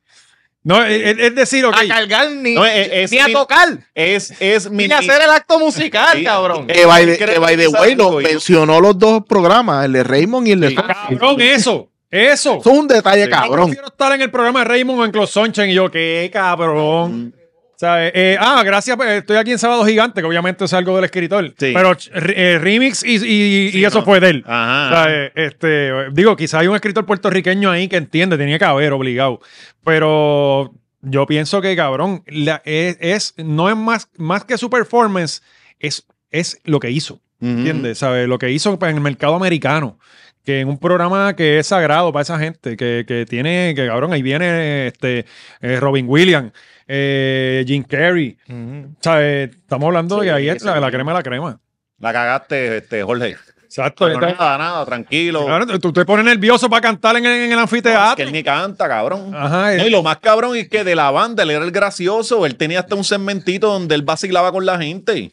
No, es, decir, A cargar ni, es, a tocar. Es, es mi, ni hacer el acto musical, cabrón. Que by, de the mencionó los dos programas, el de Raymond y el de Cabrón, eso. Eso. es un detalle, cabrón. Yo prefiero estar en el programa de Raymond o en Closonchen y yo, qué cabrón. Mm. Eh, ah, gracias. Pues, estoy aquí en Sábado Gigante, que obviamente es algo del escritor. Pero eh, remix y, eso fue de él. Este, digo, quizá hay un escritor puertorriqueño ahí que entiende, tenía que haber obligado. Pero yo pienso que, cabrón, es, no es más, más que su performance, es, es lo que hizo. ¿Entiendes? Lo que hizo en el mercado americano que en un programa que es sagrado para esa gente, que, tiene, que cabrón, ahí viene este eh, Robin Williams, eh, Jim Carrey. Eh, estamos hablando de ahí la, crema de la crema. La cagaste, este, Jorge. Exacto. No, le nada, nada, tranquilo. tú te pones nervioso para cantar en, el anfiteatro. es que él ni canta, cabrón. Ajá, y lo más cabrón es que de la banda, él era el gracioso. Él tenía hasta un segmentito donde él vacilaba con la gente.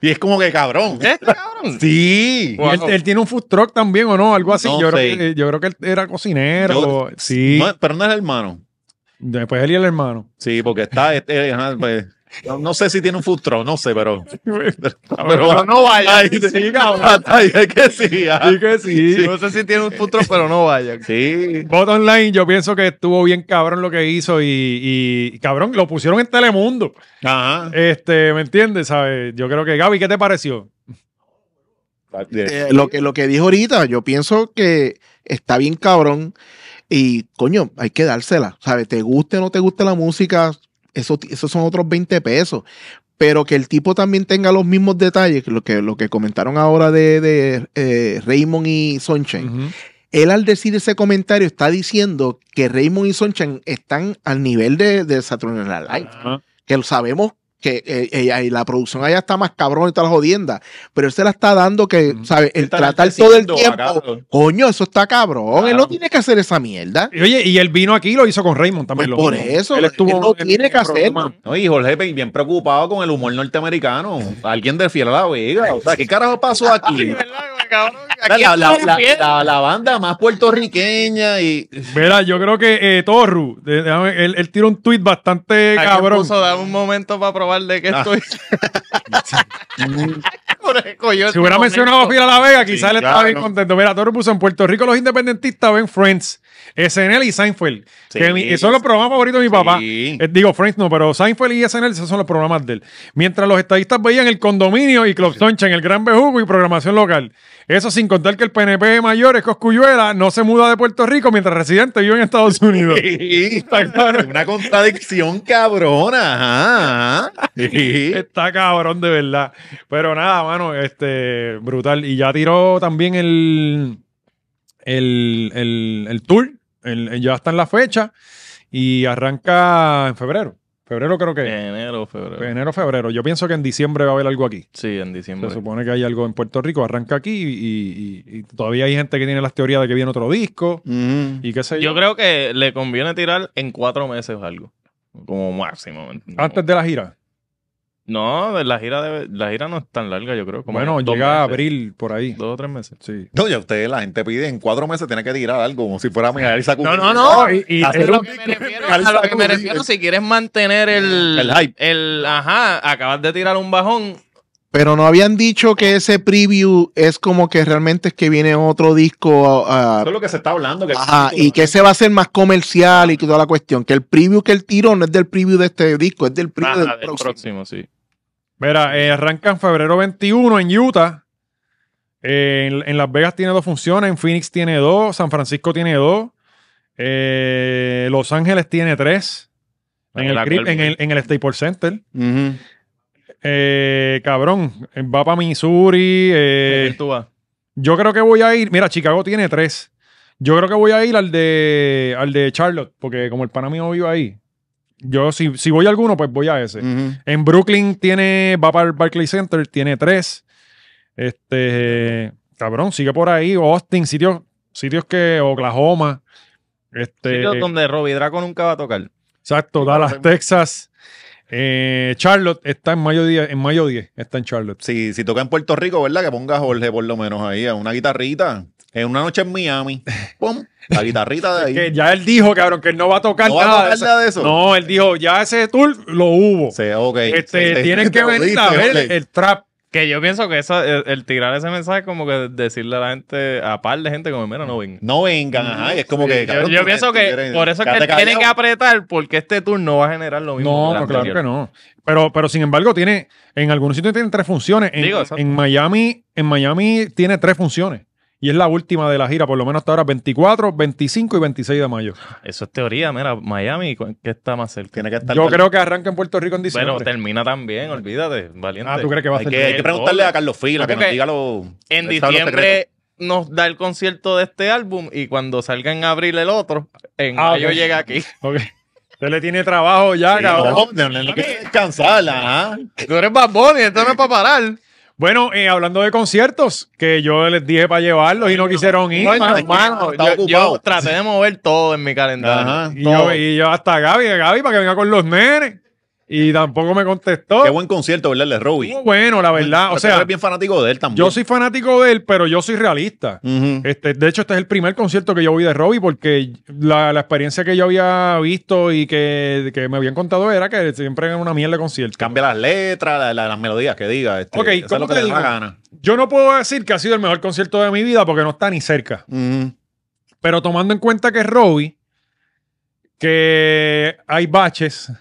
Y es como que cabrón. ¿Eh? <laughs> cabrón? Sí. Él, tiene un food truck también, ¿o no? Algo así. yo, creo que, él era cocinero. sí. pero no es hermano. Después él y el hermano. Sí, porque está. Este, pues, no, sé si tiene un futuro, no sé, <laughs> pero. Pero, no vaya. sí, es que sí. No sé si tiene un futuro, pero no vaya. Sí. Bot Online, yo pienso que estuvo bien cabrón lo que hizo y, y cabrón, lo pusieron en Telemundo. Ajá. Este, ¿me entiendes? ¿Sabes? Yo creo que, Gaby, ¿qué te pareció? Eh, lo, que, lo que dijo ahorita, yo pienso que está bien cabrón y coño, hay que dársela, ¿sabes? Te guste o no te guste la música, eso, esos son otros 20 pesos. Pero que el tipo también tenga los mismos detalles, lo que, lo que comentaron ahora de, de eh, Raymond y Sonchen Él al decir ese comentario está diciendo que Raymond y Sonchen están al nivel de, de Saturn en ah. Que lo sabemos eh, eh, la producción allá está más cabrón y toda la jodienda, pero él se la está dando que, sabe ¿sabes? El tratar todo el tiempo. Ah, coño, eso está cabrón. Él no tiene que hacer esa mierda. Y, oye, y él vino aquí lo hizo con Raymond también. Pues por eso, él, estuvo, no tiene que hacer. Oye, Jorge bien preocupado con el humor norteamericano. Alguien de fiel a la vega. O sea, ¿qué carajo pasó aquí? <laughs> la, la, banda más puertorriqueña y. Mira, yo creo que eh, Torru, él, él un tweet bastante cabrón. Puso, dame un momento para probar de qué ah. estoy. <laughs> si hubiera mencionado a Fila La Vega, quizás le él estaba bien contento. Mira, Torru puso en Puerto Rico los independentistas ven Friends. SNL y Seinfeld. Sí. Que son los programas favoritos de mi papá. Eh, digo, Friends no, pero Seinfeld y SNL esos son los programas de él. Mientras los estadistas veían el condominio y Club en el Gran Bejugo y programación local. Eso sin contar que el PNP mayor, es Coscuyuela, no se muda de Puerto Rico mientras residente vive en Estados Unidos. <laughs> Está Una contradicción cabrona. Está cabrón de verdad. Pero nada, mano, este, brutal. Y ya tiró también el... El, el, el, tour ya está en la fecha y arranca en febrero. Febrero creo que. Enero, febrero. Pues enero, febrero. Yo pienso que en diciembre va a haber algo aquí. Sí, en diciembre. Se supone que hay algo en Puerto Rico. Arranca aquí y, todavía hay gente que tiene las teorías de que viene otro disco. Y qué sé yo. creo que le conviene tirar en cuatro meses algo. Como máximo. Antes de la gira. No, la gira, de, la gira no es tan larga, yo creo. bueno, llega abril por ahí. Dos o tres meses. Sí. No, ya ustedes, la gente pide en cuatro meses tiene que tirar algo, como si fuera Miguel esa No, no, no. Y, me a lo que me refiero, si quieres mantener el, el hype. El, ajá, acabas de tirar un bajón. Pero no habían dicho que ese preview es como que realmente es que viene otro disco. Eso es lo que se está hablando. ajá, y que ese va a ser más comercial y toda la cuestión. Que el preview que el tiró no es del preview de este disco, es del preview del, próximo. próximo sí. Mira, eh, arranca en febrero 21 en Utah. Eh, en, Las Vegas tiene dos funciones, en Phoenix tiene dos, San Francisco tiene dos, eh, Los Ángeles tiene tres, en, el, Stateport Staples Center. cabrón, va para Missouri. Yo creo que voy a ir. Mira, Chicago tiene tres. Yo creo que voy a ir al de al de Charlotte, porque como el pana mío vive ahí, yo, si, voy a alguno, pues voy a ese. En Brooklyn tiene, va para el Barclays Center, tiene tres. Este, cabrón, sigue por ahí. Austin, sitios, sitios que, Oklahoma. Este, sitios donde Robbie Draco nunca va a tocar. Exacto, Dallas, Texas. Eh, Charlotte está en mayo 10, en mayo 10 está en Charlotte. Sí, si toca en Puerto Rico, ¿verdad? Que ponga a Jorge por lo menos ahí, a una guitarrita en una noche en Miami, <laughs> ¡pum! La guitarrita de ahí. que ya él dijo, cabrón, que él no va a tocar, no nada, eso. No, él dijo, ya ese tour lo hubo. Sí, ok. Este, tienen <laughs> que venir a ver el trap. Que yo pienso que el, tirar ese mensaje como que decirle a la gente, a par de gente como, mira, no vengan. No vengan, ajá, y es como que... yo, pienso que por eso es que tienen que apretar, porque este tour no va a generar lo mismo. No, no claro que no. Pero, pero sin embargo, tiene, en algunos sitios tiene tres funciones. En, en Miami, en Miami tiene tres funciones. Y es la última de la gira, por lo menos hasta ahora, 24, 25 y 26 de mayo. Eso es teoría, mira, Miami, ¿qué está más cerca? Yo creo que arranca en Puerto Rico en diciembre. Bueno, termina también, olvídate, valiente. Ah, ¿tú crees que va a ser? Hay que, preguntarle a Carlos Fila, que nos diga lo... En diciembre nos da el concierto de este álbum y cuando salga en abril el otro, en mayo llega aquí. Okay. Usted le tiene trabajo ya, cabrón. No, no, no, no, no no, no, Tú eres no, no, esto no es para parar. Bueno, eh, hablando de conciertos, que yo les dije para llevarlos y no quisieron ir. No, yo, traté de mover todo en mi calendario. y, yo, y, yo, hasta Gaby, Gaby, para que venga con los nenes. Y tampoco me contestó. Qué buen concierto, ¿verdad? El de Robbie. bueno, la verdad. o sea, eres bien fanático de él también. Yo soy fanático de él, pero yo soy realista. este, de hecho, este es el primer concierto que yo vi de Robbie porque la, experiencia que yo había visto y que, me habían contado era que siempre era una mierda de concierto. Cambia las letras, las melodías que diga. Este, ok, ¿cómo te Gana. Yo no puedo decir que ha sido el mejor concierto de mi vida porque no está ni cerca. Pero tomando en cuenta que es Robbie, que hay baches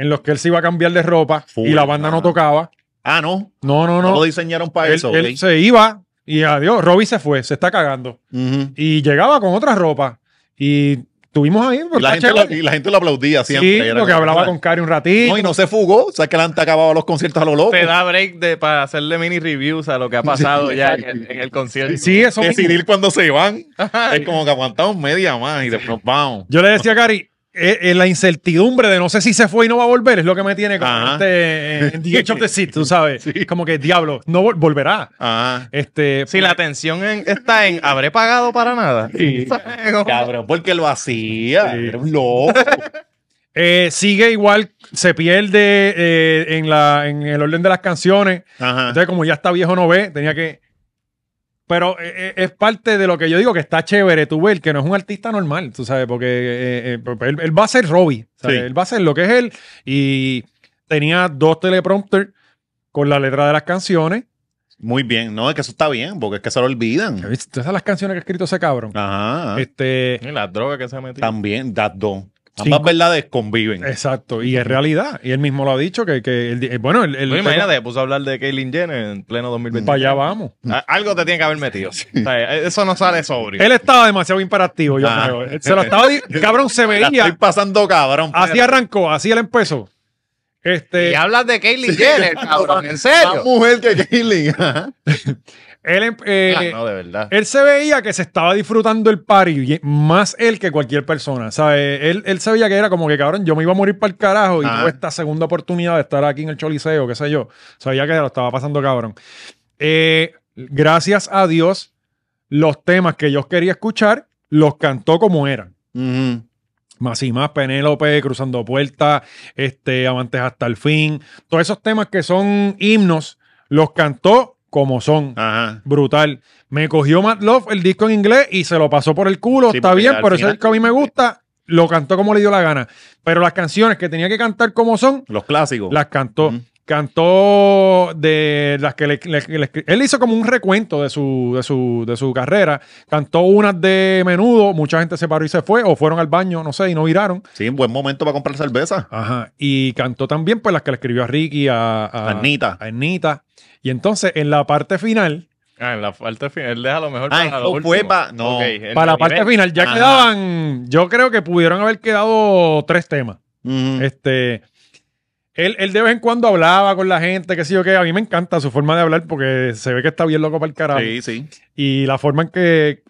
en los que él se iba a cambiar de ropa y la banda no ah. tocaba. Ah, no. No, no, no. lo diseñaron para eso. Él se iba y adiós. Robbie se fue, se está cagando. Y llegaba con otra ropa. Y tuvimos ahí. Pues, y la, gente lo, y la, gente lo, aplaudía siempre. Sí, lo que hablaba con Cari un ratito. y no se fugó. O sea, que la han acabado los conciertos a lo loco. Te da break de, para hacerle mini reviews a lo que ha pasado ya en, el, concierto. Sí, eso Decidir cuando se van. <laughs> es como que aguantamos media más y después nos vamos. Yo le decía a Cari, eh, eh, la incertidumbre de no sé si se fue y no va a volver es lo que me tiene que este, eh, en The the <laughs> Seat, tú sabes. Es Como que, diablo, no volverá. Este, si la atención está en habré pagado para nada. <laughs> Cabrón, porque lo hacía. loco. <laughs> sigue igual, se pierde en, la, en el orden de las canciones. Entonces, como ya está viejo, no ve, tenía que pero eh, eh, es parte de lo que yo digo que está chévere tú ves, que no es un artista normal, tú sabes, porque eh, pues, él, va a ser Robbie, él va a ser lo que es él. Y tenía dos teleprompters con la letra de las canciones. Muy bien, no, es que eso está bien, porque es que se lo olvidan. todas las canciones que ha escrito ese cabrón. Ajá. Este, las drogas que se ha metido. También, das dos. Ambas verdades conviven. Exacto, y es realidad. Y él mismo lo ha dicho que, que eh, bueno, el, imagínate, puso a hablar de Kaylin Jenner en pleno 2020. Para allá vamos. Algo te tiene que haber metido. Eh, eso no sale sobrio. Él estaba demasiado imperativo, yo ah. creo. Se lo estaba <laughs> cabrón, se veía. La estoy pasando cabrón. Así arrancó, así él empezó. Este... Y hablas de Kaylin Jenner, cabrón, en serio. más mujer que Kaylin. <laughs> Él, em, eh, ah, de él se veía que se estaba disfrutando el party, más él que cualquier persona. sabe Él, él se veía que era como que, cabrón, yo me iba a morir para el carajo y esta segunda oportunidad de estar aquí en el Choliseo, qué sé yo. Sabía que se lo estaba pasando, cabrón. Eh, gracias a Dios, los temas que yo quería escuchar los cantó como eran. Más y más, Penélope, Cruzando Puertas, este, Amantes hasta el fin. Todos esos temas que son himnos, los cantó como son. Brutal. Me cogió Matt Love el disco en inglés y se lo pasó por el culo. Está bien, pero eso ese disco a mí me gusta. Lo cantó como le dio la gana. Pero las canciones que tenía que cantar como son. Los clásicos. Las cantó. Cantó de las que le, él hizo como un recuento de su, de su, carrera. Cantó unas de menudo, mucha gente se paró y se fue, o fueron al baño, no sé, y no viraron. Sí, en buen momento para comprar cerveza. Ajá. Y cantó también pues las que le escribió a Ricky, a, a Anita. A Anita. Y entonces en la parte final, Ah, en la parte final. Él deja lo mejor ah, para lo no. para la parte final. Ya quedaban. Yo creo que pudieron haber quedado tres temas. Este. Él, él, de vez en cuando hablaba con la gente, qué sé yo qué. A mí me encanta su forma de hablar porque se ve que está bien loco para el carajo. Sí, sí. Y la forma en que,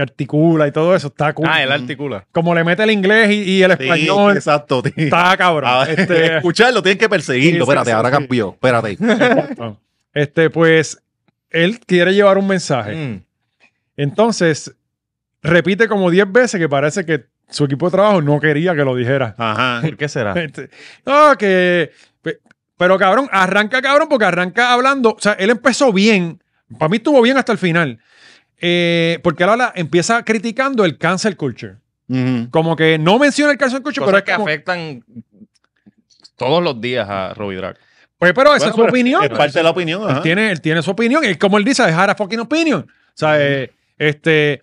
articula y todo eso está cool. Ah, él articula. Como le mete el inglés y, el español. exacto, tío. Está cabrón. Ah, este, <laughs> escucharlo, tienes que perseguirlo. espérate, ahora cambió. Espérate. Este, pues, él quiere llevar un mensaje. Mm. Entonces, repite como 10 veces que parece que su equipo de trabajo no quería que lo dijera. Ajá, <laughs> ¿qué será? Este, no, que... Pero cabrón, arranca cabrón porque arranca hablando, o sea, él empezó bien, para mí estuvo bien hasta el final, eh, porque él habla, empieza criticando el cancel culture. Como que no menciona el cancel culture, pero es que afectan todos los días a Robbie Drake. Pues, pero esa es su opinión. Es parte de la opinión. Él tiene, tiene su opinión. Y como él dice, dejar a fucking opinion. O sea, eh, este.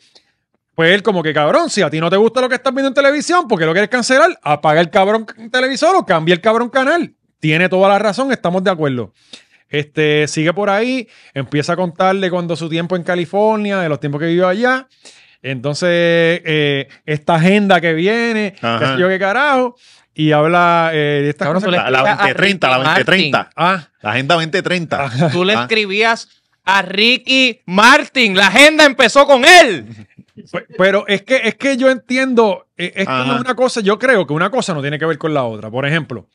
Pues él como que, cabrón, si a ti no te gusta lo que estás viendo en televisión, porque lo quieres cancelar, apaga el cabrón televisor o cambia el cabrón canal. Tiene toda la razón, estamos de acuerdo. Este, sigue por ahí, empieza a contarle cuando su tiempo en California, de los tiempos que vivió allá. Entonces, eh, esta agenda que viene, yo qué carajo, y habla eh, de esta cosa. La, 2030, la 2030. Ah. La agenda 2030. Tú le ah. escribías a Ricky Martin, la agenda empezó con él. Pero es que, es que yo entiendo, e, es que una cosa, yo creo que una cosa no tiene que ver con la otra. Por ejemplo,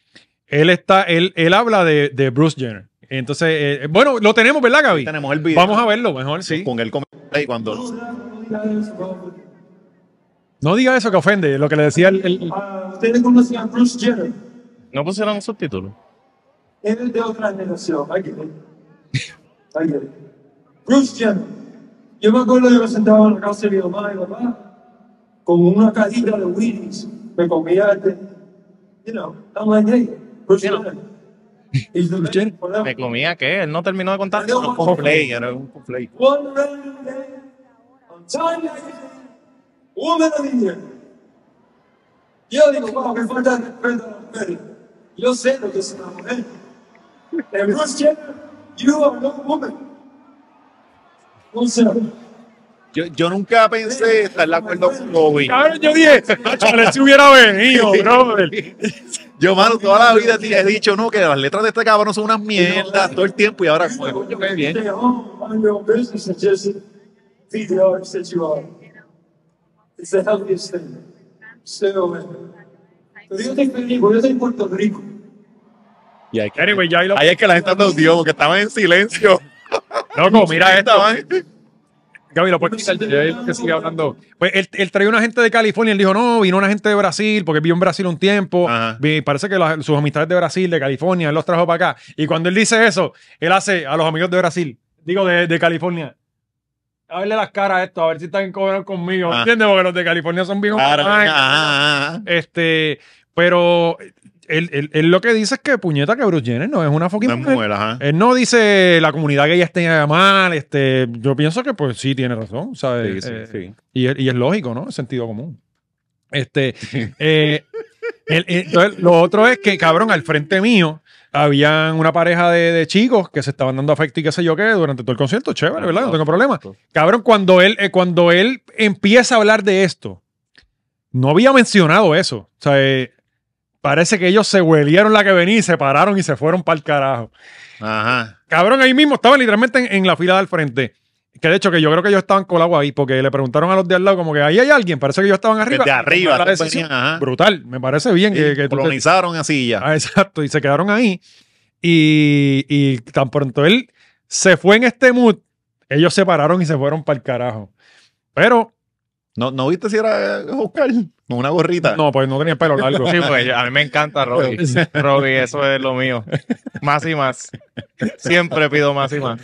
él está, él, él habla de, de Bruce Jenner. Entonces, eh, eh, bueno, lo tenemos, ¿verdad, Gaby? Tenemos el video. Vamos a verlo, mejor, sí. Con él y cuando. No diga eso que ofende, lo que le decía el. Ustedes conocían Bruce Jenner. No pusieron subtítulo. Él es de otra generación. Bruce Jenner. Yo me acuerdo que me sentaba en la casa de mi mamá y papá con una cajita de Wheaties, me comía este, you know, I'm like, hey, push ¿Me comía qué? Él no terminó de contar. Era un cosplay, era un cosplay. Woman of the Year. Yo digo, wow, me falta Yo sé lo que es una mujer. And Bruce Jenner, you are no woman. Yo, yo nunca pensé estar de acuerdo con Bobby. yo dije, chale, si hubiera venido, brother. Yo, mano, toda la vida te he dicho, no, que las letras de este cabrón son unas mierdas todo el tiempo y ahora, juego. yo qué bien. yo estoy en Puerto Rico. Y hay que, ya ahí es que la gente aplaudió porque estaban en silencio. Loco, mira esto. Gaby, lo puedes que Pues él, traía una gente de California, él dijo, no, vino una gente de Brasil, porque vivió en Brasil un tiempo. parece que sus amistades de Brasil, de California, él los trajo para acá. Y cuando él dice eso, él hace a los amigos de Brasil, digo, de, California. A verle las caras a esto, a ver si están en cobrando conmigo. Ah. ¿Entiendes? Porque los de California son bien. Este, pero él, lo que dice es que puñeta que Bruce Jenner no es una fucking no Él no dice la comunidad que ella esté mal, este, yo pienso que pues sí tiene razón, ¿sabes? Eh, y, es lógico, ¿no? es sentido común. Este, eh, entonces, lo otro es que, cabrón, al frente mío habían una pareja de, chicos que se estaban dando afecto y qué sé yo qué durante todo el concierto, chévere, ah, ¿verdad? No tengo problema. Cabrón, cuando él, eh, cuando él empieza a hablar de esto, no había mencionado eso. O sea, Parece que ellos se huelieron la que venía y se pararon y se fueron para el carajo. Ajá. Cabrón, ahí mismo estaban literalmente en, la fila del frente. Que de hecho, que yo creo que ellos estaban colados ahí, porque le preguntaron a los de al lado, como que ahí hay alguien, parece que ellos estaban arriba. De arriba, pues, brutal, me parece bien. que, colonizaron así ya. Ah, exacto, y se quedaron ahí. Y, tan pronto él se fue en este mood, ellos se pararon y se fueron para el carajo. Pero. ¿No, ¿no viste si era Oscar? No, una gorrita. No, pues no tenía pelo largo. Sí, pues a mí me encanta Robbie. Robbie, eso es lo mío. Más y más. Siempre pido más y más.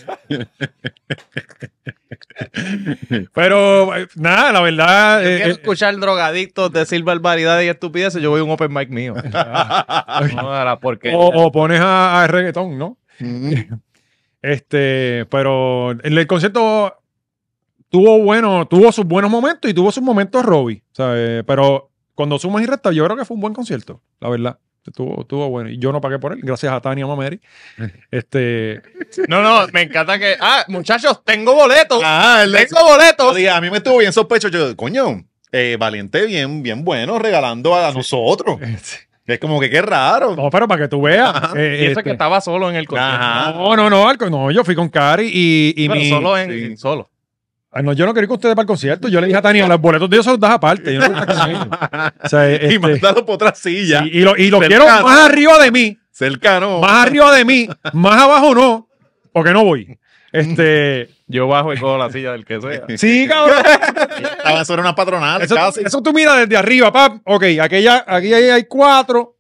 Pero nada, la verdad. Eh, quiero eh, escuchar drogadictos decir barbaridades y estupideces. Yo voy a un open mic mío. <laughs> no, o, pones a, reggaetón, ¿no? Mm. Este, pero el, el concepto tuvo bueno, tuvo sus buenos momentos y tuvo sus momentos Robbie. Pero cuando sumas y restas, yo creo que fue un buen concierto, la verdad. Estuvo, bueno. Y yo no pagué por él, gracias a Tania Mameri. <laughs> Este. No, no, me encanta que. Ah, muchachos, tengo boletos. Ah, tengo boletos. a mí me estuvo bien sospecho. Yo, coño, eh, valiente, bien, bien bueno, regalando a, nosotros. <laughs> Es como que qué raro. No, pero para que tú veas. Eh, que este, estaba solo en el concierto. No, no, no, yo fui con Cari y, y mi... solo en solo no, yo no quería que ustedes para el concierto. Yo le dije a Tania, los boletos de ellos se los das aparte. o sea, <laughs> y este, por otra silla. Y, lo, y lo quiero más arriba de mí. Cercano. Más arriba de mí. Más abajo no. Porque no voy. Este. <laughs> Yo bajo y cojo la silla del que sea. <laughs> Sí, cabrón. eso era una patronal. Eso, tú miras desde arriba, pap. Ok, aquí, aquí hay cuatro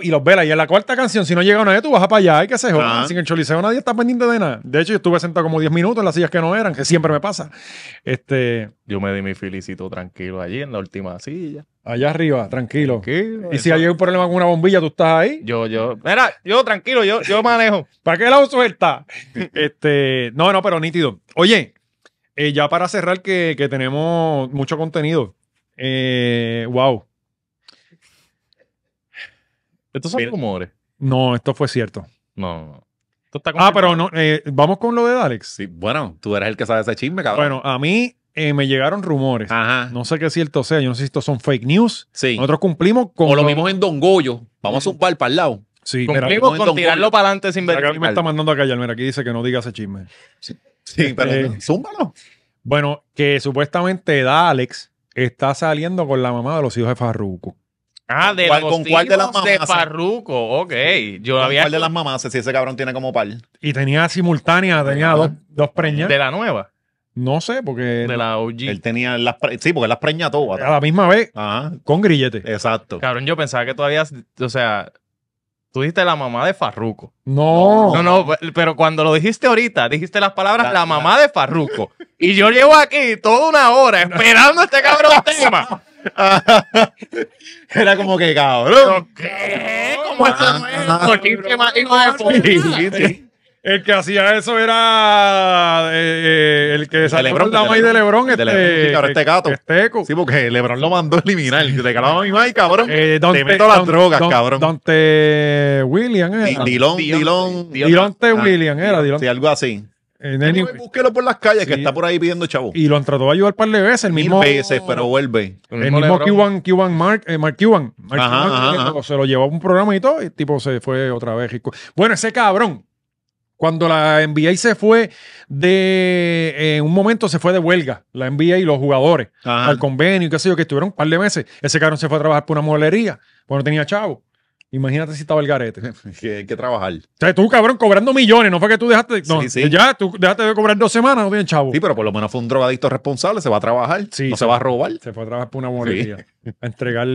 y los velas. Y en la cuarta canción, si no llega nadie, tú vas para allá hay que se joda. que nadie está pendiente de nada. De hecho, yo estuve sentado como 10 minutos en las sillas que no eran, que siempre me pasa. Este, Yo me di mi felicito tranquilo allí en la última silla. allá arriba, tranquilo. Y si hay un problema con una bombilla, tú estás ahí. Yo, yo, mira, yo tranquilo, yo, yo manejo. <laughs> ¿Para qué la suelta? este, no, no, pero nítido. Oye, eh, ya para cerrar que, tenemos mucho contenido. Eh, wow. Estos son rumores. No, esto fue cierto. No, ah, pero no, eh, vamos con lo de Alex. Sí, bueno, tú eres el que sabe ese chisme, cabrón. Bueno, a mí eh, me llegaron rumores. Ajá. No sé qué cierto sea. Yo no sé si estos son fake news. Sí. Nosotros cumplimos con. O lo, mismo en Don Goyo. Vamos a zumbar para el lado. Sí, cumplimos con tirarlo para adelante sin ver. Acá me está mandando a callar. Mira, aquí dice que no diga ese chisme. Sí, sí este, pero eh, zúmbalo. Bueno, que supuestamente da Alex está saliendo con la mamá de los hijos de Farruko. Ah, de ¿Con cuál de las mamás? De Farruco, ok. Yo ¿Con había... cuál de las mamás? Si ese cabrón tiene como par. Y tenía simultánea, tenía dos, preñas. ¿De la nueva? No sé, porque... De la OG. Él tenía las... Sí, porque las preña todas. A la misma vez. Ajá. Con grillete. Exacto. Cabrón, yo pensaba que todavía... O sea, Tú dijiste la mamá de Farruco. No. No, no, pero cuando lo dijiste ahorita, dijiste las palabras la, la mamá de Farruco. y yo llevo aquí toda una hora esperando este cabrón <laughs> tema. <laughs> Era como que cabrón. ¿Cómo El que hacía eso era eh, eh, el que salió de Lebron. Este, este, gato. Este sí, porque Lebron lo mandó a eliminar. Le a mi cabrón. Eh, te, meto las drogas, cabrón. William era. Dilon, Dilon. Ah, William era. algo así búsquelo por las calles que está por ahí pidiendo chavo. Y lo han tratado de ayudar un par de veces. El Mil mismo, veces, pero vuelve. El, mismo Cuban, Mark, eh, Cuban. se lo llevó a un programa y todo. Y tipo se fue otra vez. Bueno, ese cabrón. Cuando la NBA se fue de. En un momento se fue de huelga. La NBA y los jugadores. Al convenio y qué sé yo, que estuvieron un par de meses. Ese cabrón se fue a trabajar por una molería Porque no tenía chavo. Imagínate si estaba el garete. <laughs> que hay trabajar. O sea, tú, cabrón, cobrando millones. No fue que tú dejaste. No, ya, tú dejaste de cobrar dos semanas, bien, chavo. Sí, pero por lo menos fue un drogadicto responsable. Se va a trabajar. Sí, no se, va a robar. Se fue a trabajar por una moriría A entregar.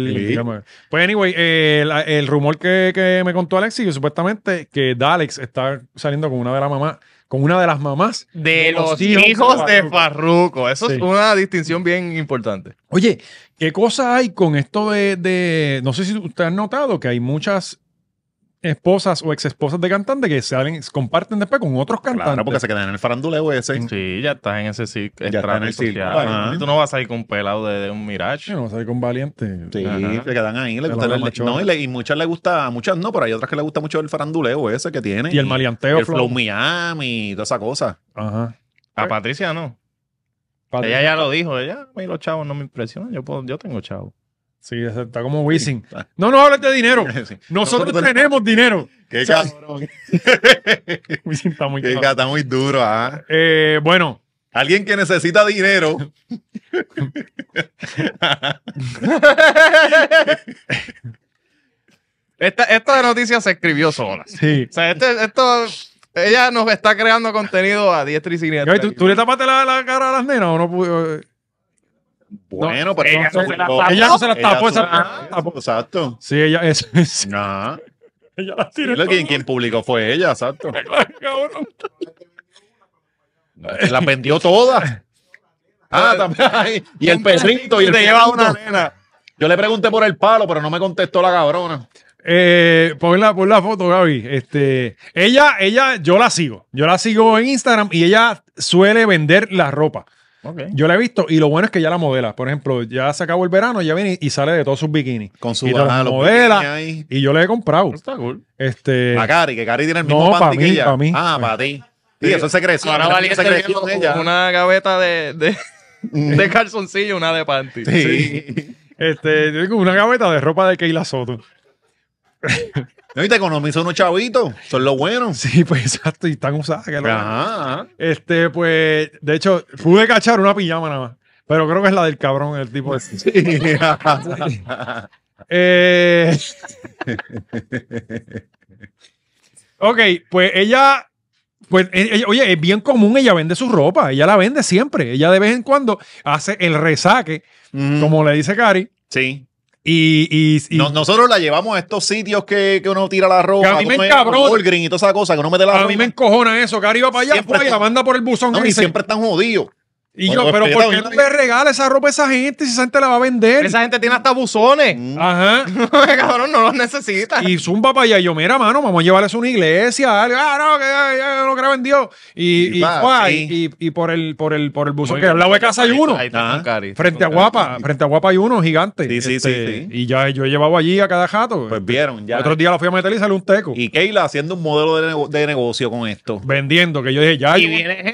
Pues, anyway, eh, el, rumor que, me contó Alexis, supuestamente, que Dalex está saliendo con una de las mamás con una de las mamás de, los, hijos, de, Farruko. Eso es una distinción bien importante. Oye, ¿qué cosa hay con esto de, de, No sé si usted ha notado que hay muchas esposas o exesposas de cantantes que salen, comparten después con otros cantantes. Claro, porque se quedan en el faranduleo ese. Sí, ya estás en ese sitio. en el Tú no vas a ir con pelado de, un Mirage. No vas a ir con valiente. Sí, se quedan ahí. Le gusta, no, y, muchas le gusta, muchas no, pero hay otras que le gusta mucho el faranduleo ese que tiene. Y el maleanteo. el flow, Miami y toda esa cosa. Ajá. A Patricia no. Ella ya lo dijo. Ella, los chavos no me impresionan. Yo, yo tengo chavos. Sí, está como Wisin. No nos hables de dinero. <laughs> Nosotros, tenemos dinero. Qué <laughs> está muy, Qué Está muy duro. ¿ah? Eh, bueno. Alguien que necesita dinero. <laughs> esta, noticia se escribió sola. Sí. O sea, este, esto. Ella nos está creando contenido a diestra y ¿Tú, ¿Tú, le tapaste la, la cara a las nenas o no? Bueno, pero ella, no se, la tapó. Exacto. Sí, ella es. No. <laughs> ella la tiró. ¿Quién publicó fue ella, exacto. <laughs> la vendió toda. Ah, también. Y el perrito, y te lleva una nena. Yo le pregunté por el palo, pero no me contestó la cabrona. Eh, pon, la, la foto, Gaby. Este, ella, ella, yo la sigo. Yo la sigo en Instagram y ella suele vender la ropa. Yo la he visto y lo bueno es que ya la modela. Por ejemplo, ya se acabó el verano, ya viene y sale de todos sus bikinis. Con su y modela. Y yo le he comprado. Está cool. Este, a Cari, que Cari tiene el mismo no, para mí, Ah, para ti. Sí, eso es secreto. Ahora ella. Una gaveta de, mm. de, calzoncillo, una de panty. Sí. Este, una gaveta de ropa de Keila Soto. <laughs> No, te economizan unos chavitos, son los buenos. Sí, pues <laughs> exacto, y están usadas. ajá, Este, pues, de hecho, pude cachar una pijama nada más, pero creo que es la del cabrón, el tipo de... Sí. <laughs> eh... <laughs> ok, pues ella pues, e, e, oye, es bien común, ella vende su ropa, ella la vende siempre, ella de vez en cuando hace el resaque, como le dice Cari. Sí. Y, y, nosotros la llevamos a estos sitios que, que uno tira la ropa. Que a mí me encabrona. y toda esa cosa, que uno mete la A mí me encojona eso. ahora iba para allá, siempre y la manda por el buzón. No, y siempre están jodidos. Y yo, pero ¿por qué no le regala esa ropa a esa gente si esa gente la va a vender? Esa gente tiene hasta buzones. Mm. Ajá. <laughs> cabrón, no los necesita. Y zumba para allá. Yo, mira, mano, vamos a llevarles una iglesia. Algo. Ah, no, que ya, no creo en Dios. Y, y, por el por el, por el buzón. Que al de casa hay uno. frente a Guapa. Frente a Guapa hay uno gigante. Sí, sí, este, sí, Y ya yo he llevado allí a cada jato. Pues vieron, ya. Otro día la fui a meter y salió un teco. Y Keila haciendo un modelo de, negocio con esto. Vendiendo, que yo dije, ya. Y viene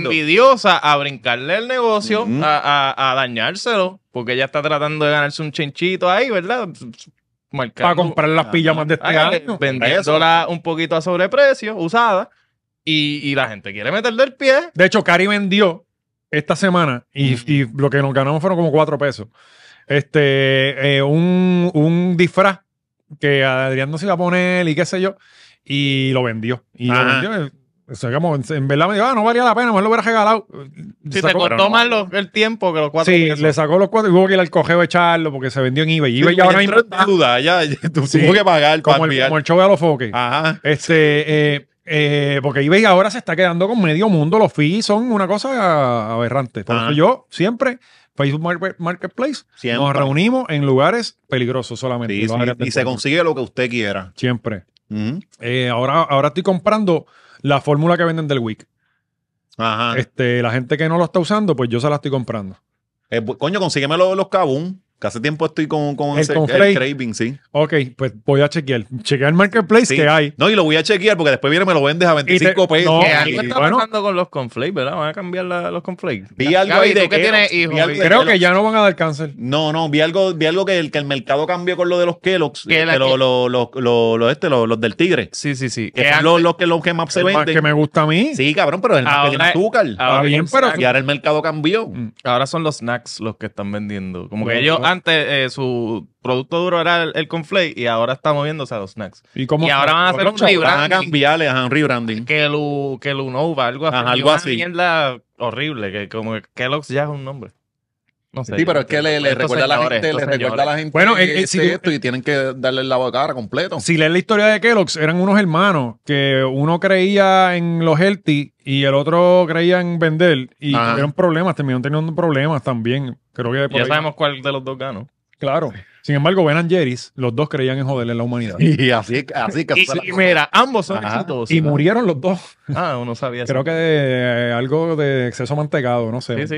envidiosa a brincar el negocio, a, dañárselo, porque ella está tratando de ganarse un chinchito ahí, ¿verdad? Para comprar las ah, pijamas de este año. Vendiéndola un poquito a sobreprecio, usada, y, la gente quiere meterle el pie. De hecho, Cari vendió esta semana y, lo que nos ganamos fueron como cuatro pesos. Este, eh, un, disfraz que Adrián no se iba a poner y qué sé yo, y lo vendió. Y lo vendió eh, o sea, como en, verdad me dijo, ah, no valía la pena, mejor lo hubiera regalado. Si te costó más el tiempo que los cuatro. Sí, le sacó los cuatro y hubo que ir al cogeo a echarlo porque se vendió en eBay. Y eBay ya ahora mismo. duda, ya, <laughs> tuvo que pagar como el, como el show de los foques. Ajá. Este, eh, eh, porque eBay ahora se está quedando con medio mundo. Los fees son una cosa aberrante. Por eso yo siempre Facebook Marketplace. Nos reunimos en lugares peligrosos solamente. y se consigue lo que usted quiera. Siempre. Eh, ahora, ahora estoy comprando la fórmula que venden del WIC. Ajá. Este, la gente que no lo está usando, pues yo se la estoy comprando. Eh, coño, consígueme los, los que hace tiempo estoy con, con, el, ese, el craving, sí. Ok, pues voy a chequear. Chequear el marketplace que hay. No, y lo voy a chequear porque después viene me lo vendes a 25 pesos. No, ¿Qué está bueno, pasando con los conflakes, ¿verdad? Van a cambiar los conflakes. Vi algo ahí de que, Creo que ya no van a dar cáncer. No, no, vi algo, vi algo que, el, el mercado cambió con lo de los Kellogg's. Que los, los, los, este, los, del tigre. Sí, sí, sí. Que son los, que, los que más se venden. que me gusta a mí. Sí, cabrón, pero es el azúcar. Ahora bien, pero... Y ahora el mercado cambió. Mm, ahora son los snacks los que están vendiendo. Como que ellos antes eh, su producto duro era el, conflate y ahora está moviéndose a los snacks. Y, ahora van a hacer un rebranding. Van a cambiarle, a un rebranding. Que lo, que lo Nova, algo así. algo una así. horrible, que como Kellogg's ya es un nombre. No sé, sí, pero es que le, recuerda a la gente, le recuerda a la gente bueno, es, si, esto y tienen que darle el de cara completo. Si lees la historia de Kellogg's, eran unos hermanos que uno creía en los healthy y el otro creía en vender y tuvieron problemas, terminaron teniendo problemas también ya sabemos cuál de los dos ganó. Claro. Sin embargo, Ben and Jerry's, los dos creían en joderle la humanidad. <laughs> Y así, así que... mira, ambos son exitosos. Y murieron los dos. Ah, uno sabía Creo que eh, algo de exceso mantecado, no sé. Sí,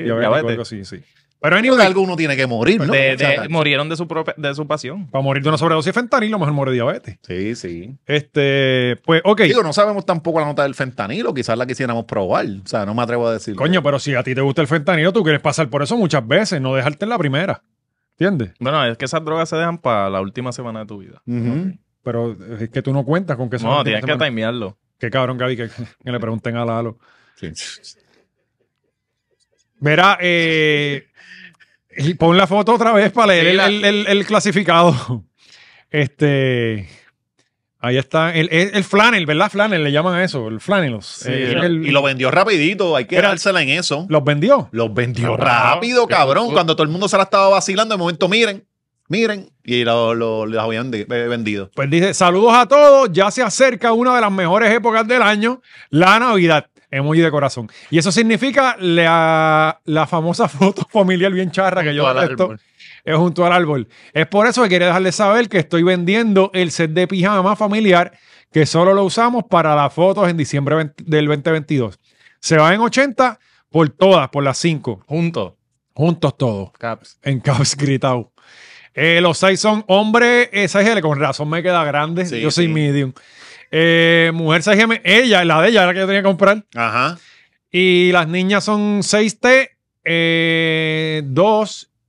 sí, sí. Pero anyway, algo uno tiene que morir, ¿no? De, de, murieron de su, propia, de su pasión. Para morir de una sobredosis de fentanilo, mejor muere de diabetes. Sí, sí. Este, pues, ok. Digo, no sabemos tampoco la nota del fentanilo, quizás la quisiéramos probar. O sea, no me atrevo a decirlo. Coño, pero si a ti te gusta el fentanilo, tú quieres pasar por eso muchas veces, no dejarte en la primera. ¿Entiendes? Bueno, es que esas drogas se dejan para la última semana de tu vida. Pero es que tú no cuentas con que son. No, tienes que timearlo. Qué cabrón, Gaby, que, que le pregunten a Lalo. Sí. Verá, eh. Y pon la foto otra vez para leer el, clasificado. Este. Ahí está. El, flannel, ¿verdad? Flannel, le llaman a eso, el flannel. y lo vendió rapidito, hay que dársela en eso. ¿Los vendió? Los vendió ah, rápido, cabrón. Cuando todo el mundo se la estaba vacilando, de momento, miren, miren, y los habían eh, vendido. Pues dice, saludos a todos, ya se acerca una de las mejores épocas del año, la Navidad muy de corazón. Y eso significa la, la famosa <laughs> foto familiar bien charra que yo esto es junto al árbol. Es por eso que quería dejarles saber que estoy vendiendo el set de pijama familiar que solo lo usamos para las fotos en diciembre del 2022. Se va en 80 por todas, por las 5. Juntos. Juntos todos. En caps gritado. Eh, los seis son hombre esa eh, 6 con razón me queda grande. yo soy medium. Eh, mujer 6M, ella, la de ella, era la que yo tenía que comprar. Ajá. Y las niñas son 6T, 2 eh,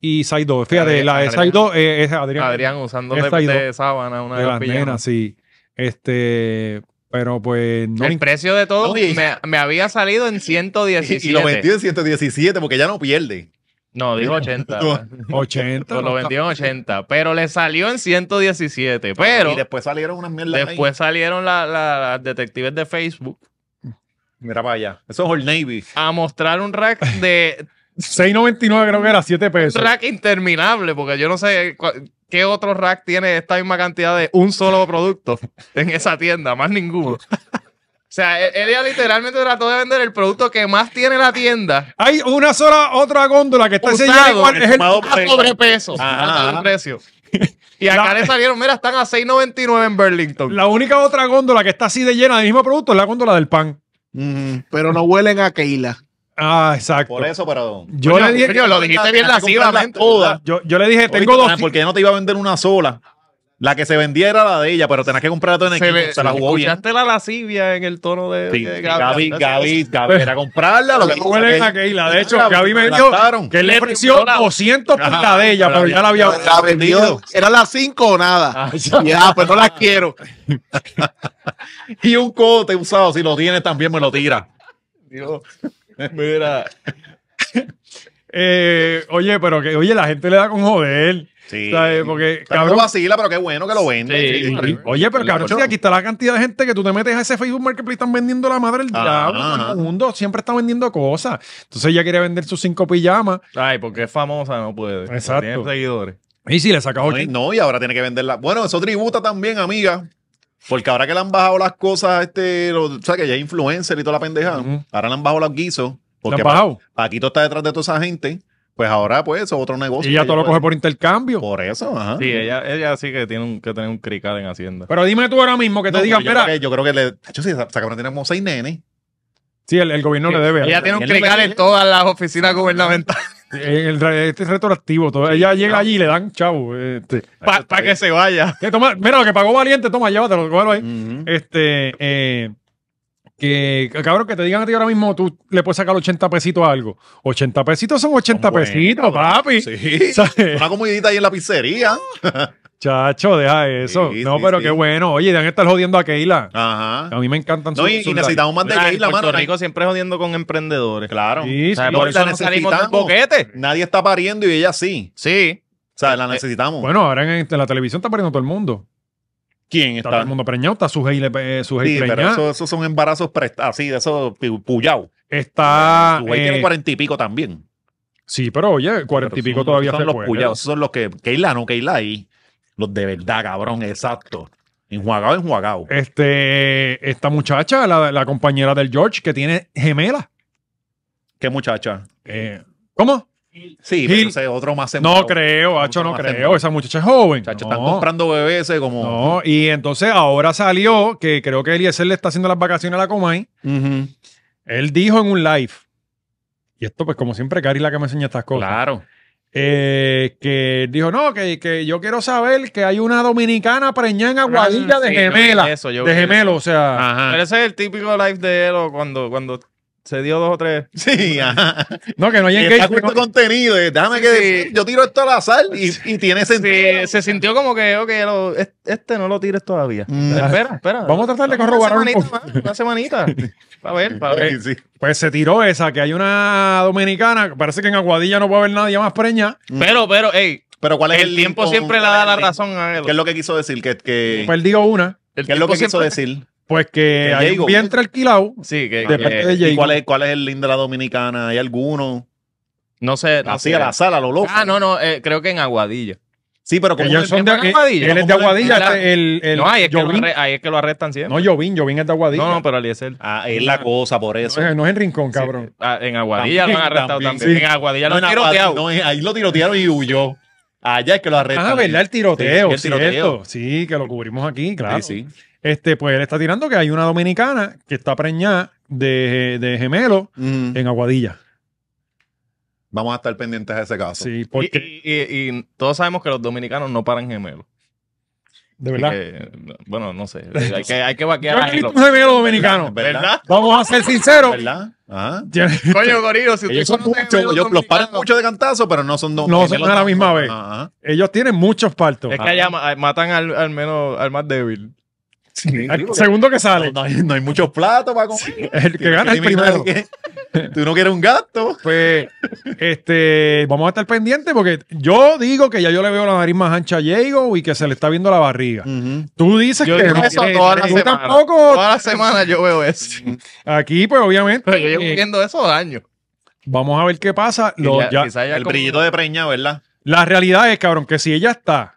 y 62. 2 Fíjate, la de 6-2 eh, es Adrián. Adrián usando de, sábana una de, las nenas, sí. Este, pero pues no. El precio de todo me, había salido en 117. Y, lo vendió en 117 porque ya no pierde. No, digo 80. 80. Pues lo vendió en 80, pero le salió en 117. Pero. Y después salieron unas mierdas. Después salieron la, la, las detectives de Facebook. Mira para allá. Eso es Old Navy. A mostrar un rack de. 6.99 <laughs> creo que era, 7 pesos. Un rack interminable, porque yo no sé qué otro rack tiene esta misma cantidad de un solo producto en esa tienda, más ninguno. <laughs> O sea, e-, ella literalmente trató de vender el producto que más tiene la tienda. Hay una sola otra góndola que está sellada. Es el sobrepeso. el precio. Y acá les le salieron, mira, están a 6.99 en Burlington. La única otra góndola que está así de llena del mismo producto es la góndola del pan. pero no huelen a Keila. Ah, exacto. Por eso, perdón. Yo le dije. lo dijiste bien la Yo, yo le dije, tengo ah, dos. Porque no te iba a vender una sola. La que se vendía era la de ella, pero tenías que comprarla todo en equipo. se la jugó bien. la lascivia en el tono de. Sí, Gaby, Gaby, Gaby, era comprarla. Lo que huele en aquella. De hecho, Gaby me dio que le ofreció 200 por de ella, pero ya la había vendido. Era la 5 o nada. Ah, ya, ah, pues no la quiero. <laughs> Y un cote usado, si lo tienes también me lo tira. Dios. Mira. Eh, oye, pero que, oye, la gente le da con joder. Sí. Eh, porque, cabrón, vacila, pero qué bueno que lo vende. Oye, pero cabrón, aquí está la cantidad de gente que tú te metes a ese Facebook Marketplace, están vendiendo la madre del diablo. el mundo siempre está vendiendo cosas. Entonces ella quiere vender sus cinco pijamas. Ay, porque es famosa, no puede. Exacto. Tiene seguidores. Y si le sacas no, no, y ahora tiene que venderla. Bueno, eso tributa también, amiga. Porque ahora que le han bajado las cosas, este, o sea, que ya es influencer y toda la pendeja, ahora le han bajado los guisos. Porque Paquito está detrás de toda esa gente. Pues ahora, pues, es otro negocio. Y ya todo lo pues, coge por intercambio. Por eso, ajá. Sí, ella, ella sí que tiene que tener un crical en Hacienda. Pero dime tú ahora mismo que te digan, diga, pues, yo espera. Creo que, yo creo que le. De hecho, sí, esa, tiene como seis nenes. Sí, el, gobierno le debe. Ella tiene un crical en todas las oficinas gubernamentales. este es retroactivo. Todo. Ella llega allí y le dan chavo. Este. Para que se vaya. Que mira, lo que pagó Valiente, toma, llévatelo, cógelo ahí. Este. Eh, que, cabrón, que te digan a ti ahora mismo, tú le puedes sacar 80 pesitos a algo. 80 pesitos son 80 pesitos, papi. Sí. <laughs> Una comidita ahí en la pizzería. <laughs> Chacho, deja eso. no, pero qué bueno. Oye, deben estar jodiendo a Keila. Ajá. A mí me encantan sus, y, y necesitamos más de ah, Keila, mano. Puerto Rico siempre jodiendo con emprendedores. Claro. O sea, por eso boquete. Nadie está pariendo y ella sí. Sí. O sea, la necesitamos. Bueno, ahora en la televisión está pariendo todo el mundo. ¿Quién está? está? todo el mundo preñado, está su gel, eh, sí, pero esos eso son embarazos así, de esos pullados Está. Su tiene eh, cuarenta y pico también. Sí, pero oye, cuarenta y pico todavía son los pullados Esos son los que. Keila, no Keila ahí. Los de verdad, cabrón, exacto. Enjuagado, enjuagado. Este, esta muchacha, la, compañera del George, que tiene gemela. ¿Qué muchacha? Eh, ¿Cómo? Sí, pero ese otro más No creo, Hacho, no creo. Esa muchacha es joven. están comprando bebés como. No, y entonces ahora salió que creo que Eliezer le está haciendo las vacaciones a la Comay. Él dijo en un live, y esto, pues, como siempre, Cari la que me enseña estas cosas. Claro. Eh, que dijo, no, que, que, yo quiero saber que hay una dominicana preñada en Aguadilla de gemela. Eso, de gemelo, o sea. ese es el típico live de él cuando, cuando se dio dos o tres. <laughs> Sí, ajá. No, que no hay en Está con... contenido, déjame que yo tiro esto al azar y, y tiene sentido. Sí, se sintió como que, ok, este no lo tires todavía. Mm. Espera, espera. Vamos a tratar de corroborar una semanita. Un una semanita. A ver, para ver. Pues se tiró esa, que hay una dominicana, parece que en Aguadilla no puede haber nadie más preña. Mm. Pero, pero, ey. Pero cuál es el, el tiempo siempre le da la razón a él. ¿Qué es lo que quiso decir? Que, que... Pues una. ¿Qué es lo que quiso decir? Pues que, ahí hay Sí, que, cuál, es, cuál es el link de la dominicana? ¿Hay alguno? No sé. Así a la sala, lo loco. Ah, no, no, eh, creo que en Aguadilla. Sí, pero como Ellos son de Aguadilla. Él es de Aguadilla. Este, el, el, no, ahí es, que lo, arrestan siempre. No, Jovín, Jovín es de Aguadilla. No, no, pero él Ah, es la cosa, por eso. No, es en Rincón, cabrón. Ah, en Aguadilla también, lo han arrestado también. En Aguadilla no, lo han tiroteado. ahí lo tirotearon y huyó. Allá es que lo arrestaron. Ah, ¿verdad? El tiroteo. el tiroteo. Sí, que lo cubrimos aquí, claro. Sí, sí. Este, pues él está tirando que hay una dominicana que está preñada de, de gemelo en Aguadilla. Vamos a estar pendientes de ese caso. Sí, porque... Y, todos sabemos que los dominicanos no paran gemelos. De verdad. bueno, no sé. Hay que, hay que vaquear a los... gemelo dominicano. ¿verdad? Vamos a ser sinceros. ¿Verdad? ¿Ah? Coño, Gorilo. si ustedes son muchos, los paran mucho de cantazo, pero no son dos. No son a la misma vez. Ellos tienen muchos partos. Es que allá matan al, al menos al más débil segundo que sale. No, hay, muchos platos para comer. el que gana es el primero. tú no quieres un gato. Pues, este, vamos a estar pendientes porque yo digo que ya yo le veo la nariz más ancha a Diego y que se le está viendo la barriga. Tú dices que no. Eso toda la semana. Toda la semana yo veo eso. Aquí, pues, obviamente. yo llevo eh, viendo eso años. Vamos a ver qué pasa. el brillito de preña, ¿verdad? La realidad es, cabrón, que si ella está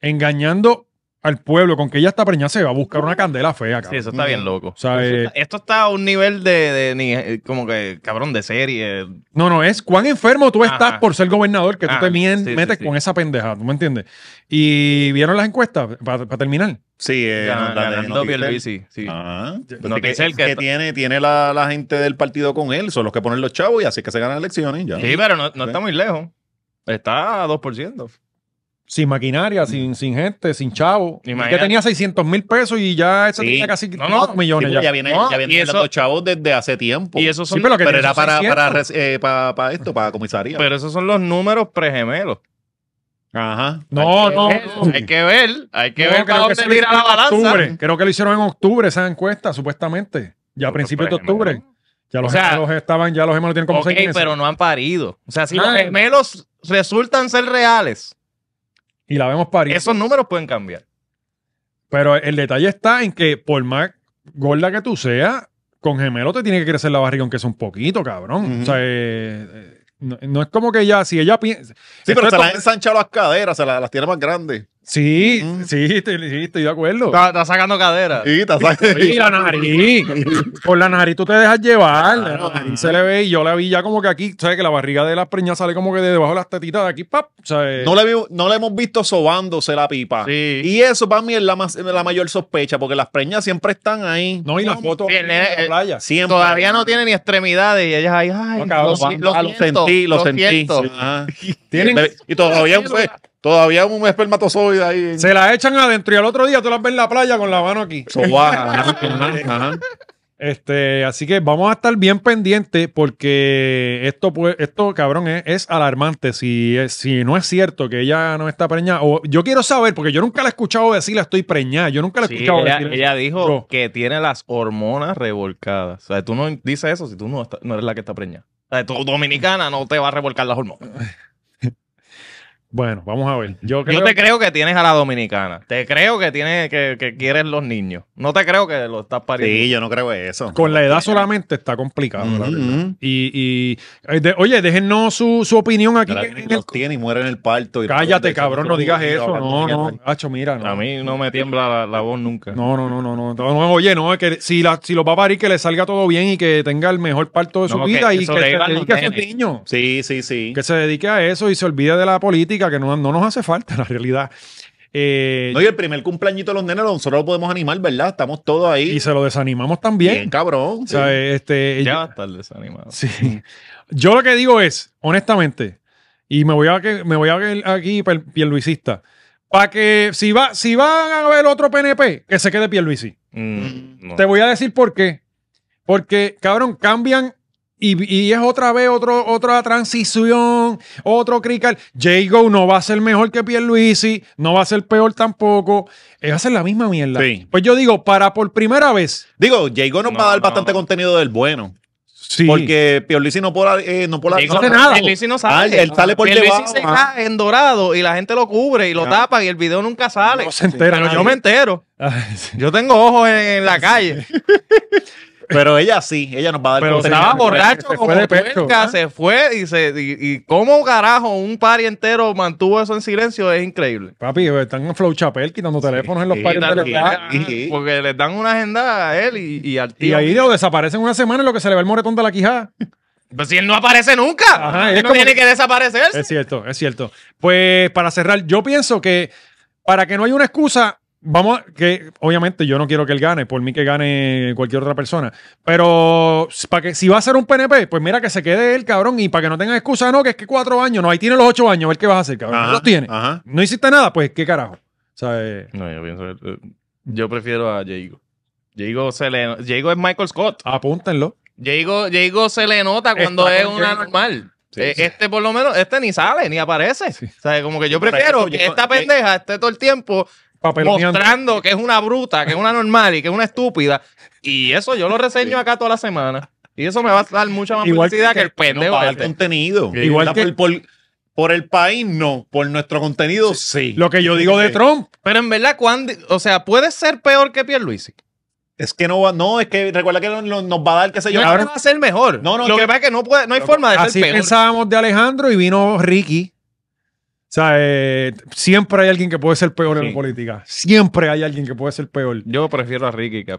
engañando al pueblo con que ella está preñada se va a buscar una candela fea, Sí, eso está bien loco. Eh, esto está a un nivel de, eh, como que, cabrón, de serie. No, no, es cuán enfermo tú estás por ser gobernador que tú te ah, metes con esa pendeja, ¿tú me entiendes? Y vieron las encuestas para terminar. Sí, eh, ganando sí. Ah, que- tiene, tiene la, gente del partido con él, son los que ponen los chavos y así que se ganan elecciones. Ya. Sí, pero no, no está muy lejos. Está a 2% sin maquinaria, mm. sin, sin gente, sin chavo. Que tenía 600 mil pesos y ya eso tenía casi no, millones. ya. ya viene, ya vienen los chavos desde hace tiempo. Y eso son, pero, era para, para, eh, para, esto, para comisaría. Pero esos son los números pregemelos. Ajá. No, hay no. hay que ver, hay que ver para se mira la balanza. Creo que lo hicieron en octubre esa encuesta, supuestamente. Ya a principios de octubre. Ya los gemelos estaban, ya los gemelos tienen como okay, seis pero no han parido. O sea, si los gemelos resultan ser reales, y la vemos parir. Esos números pueden cambiar. Pero el detalle está en que por más gorda que tú seas, con gemelo te tiene que crecer la barriga, aunque sea un poquito, cabrón. O sea, eh, eh, no, es como que ella, si ella piensa. Sí, pero se la ha ensanchado las caderas, se las tiene más grandes. Sí, sí, estoy, de acuerdo. Está, sacando cadera. Sí, está sacando. Y <laughs> la nariz. Por la nariz tú te dejas llevar. se le ve y yo la vi ya como que aquí, ¿sabes? Que la barriga de la preña sale como que de debajo de las tetitas de aquí, pap. No, le no hemos visto sobándose la pipa. Sí. Y eso para mí es la, la mayor sospecha, porque las preñas siempre están ahí. No, y las fotos en la playa. Todavía no tiene ni extremidades y ellas ahí, ay, lo, sentí, lo, sentí. Tienen, y todavía fue. Todavía un espermatozoide ahí. Se la echan adentro y al otro día tú la ves en la playa con la mano aquí. <laughs> Este, así que vamos a estar bien pendientes porque esto, pues, esto cabrón, es, alarmante. Si, si no es cierto que ella no está preñada, o yo quiero saber, porque yo nunca la he escuchado decir la estoy preñada. Yo nunca la he escuchado ella, decir Ella dijo que tiene las hormonas revolcadas. O sea, tú no dices eso si tú no, no eres la que está preñada. O sea, tú, dominicana, no te va a revolcar las hormonas. Bueno, vamos a ver. Yo, te creo que tienes a la dominicana. Te creo que tienes que, quieres los niños. No te creo que lo estás pariendo. Sí, yo no creo eso. Con la edad solamente está complicado. Y, y eh, oye, déjenos su, opinión aquí. los tiene y muere en el parto. Cállate, cabrón, no digas eso. No, no, mira. A mí no me tiembla la, voz nunca. No, no, no, no, no, oye, no, es que si, la, si los va a parir, que le salga todo bien y que tenga el mejor parto de su vida y que se dedique a sus niños. Sí, sí, sí. Que se dedique a eso y se olvide de la política que no, no nos hace falta, la realidad. Eh, no, y el primer cumpleañito de los nenes nosotros lo podemos animar, ¿verdad? Estamos todos ahí. Y se lo desanimamos también. Bien, cabrón. Este, ya va a estar desanimado. Sí. Yo lo que digo es, honestamente, y me voy a que me voy a ver aquí Pierluisista, para que si va si van a ver otro PNP, que se quede Pierluisí. Mm, Te voy a decir por qué. Porque, cabrón, cambian y, es otra vez otro, otra transición, otro crical. Jago no va a ser mejor que Pierluisi, no va a ser peor tampoco. Eh, va a ser la misma mierda. Pues yo digo, para por primera vez. Digo, Jago nos no, va a dar bastante contenido del bueno. Sí. Porque Pierluisi no puede... eh, no puede no nada. Pierluisi no sale. Ah, él sale por Pierluisi se ah. en dorado y la gente lo cubre y lo ah. tapa y el video nunca sale. No se entera. yo me entero. Yo tengo ojos en, en la calle. <laughs> Pero ella sí, ella nos va a dar Pero estaba borracho como fue se fue y se y, cómo carajo un par entero mantuvo eso en silencio es increíble. Papi, están en Flow Chapel quitando teléfonos en los pares Porque le dan una agenda a él y, al tío. Y ahí desaparecen una semana y lo que se le va el moretón de la quijada. pues si él no aparece nunca, él tiene que desaparecer Es cierto, es cierto. Pues para cerrar, yo pienso que para que no haya una excusa, Vamos que obviamente yo no quiero que él gane, por mí que gane cualquier otra persona, pero para que si va a ser un PNP, pues mira que se quede él, cabrón, y para que no tenga excusa, no, que es que cuatro años, no, ahí tiene los ocho años, a ver qué va a hacer, cabrón, no los tiene, no hiciste nada, pues qué carajo, eh. eh, yo prefiero a Jago. Diego es Michael Scott. Apúntenlo. Diego se le nota cuando es una normal. Eh, este por lo menos, este ni sale, ni aparece. como que yo prefiero esta pendeja esté todo el tiempo mostrando que es una bruta, que es una normal y que es una estúpida. Y eso yo lo reseño acá toda la semana. Y eso me va a dar mucha más publicidad que, el pendejo. No, este. contenido. Igual que... por, el país, no. Por nuestro contenido, sí. Lo que yo digo de Trump. Pero en verdad, cuando, o sea, puede ser peor que Pierluisi. Es que no va, no, es que recuerda que nos, va a dar, qué sé yo. No, ahora va a ser mejor. No, no, lo que, pasa es que no, puede, no hay forma de ser así pensábamos de Alejandro y vino Ricky o sea, eh, siempre hay alguien que puede ser peor en la política. Siempre hay alguien que puede ser peor. Yo prefiero a Ricky que a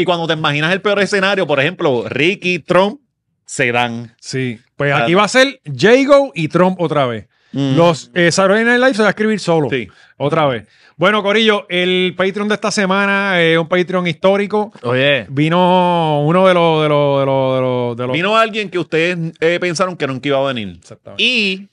Y, cuando te imaginas el peor escenario, por ejemplo, Ricky Trump se dan. Sí. Pues aquí va a ser Jago y Trump otra vez. Mm. Los eh, Saturday Night Live se va a escribir solo. Sí. Otra vez. Bueno, Corillo, el Patreon de esta semana es eh, un Patreon histórico. Oye, Vino uno de los de los de los de los Vino alguien que ustedes eh, pensaron que nunca iba a venir. Exactamente. Y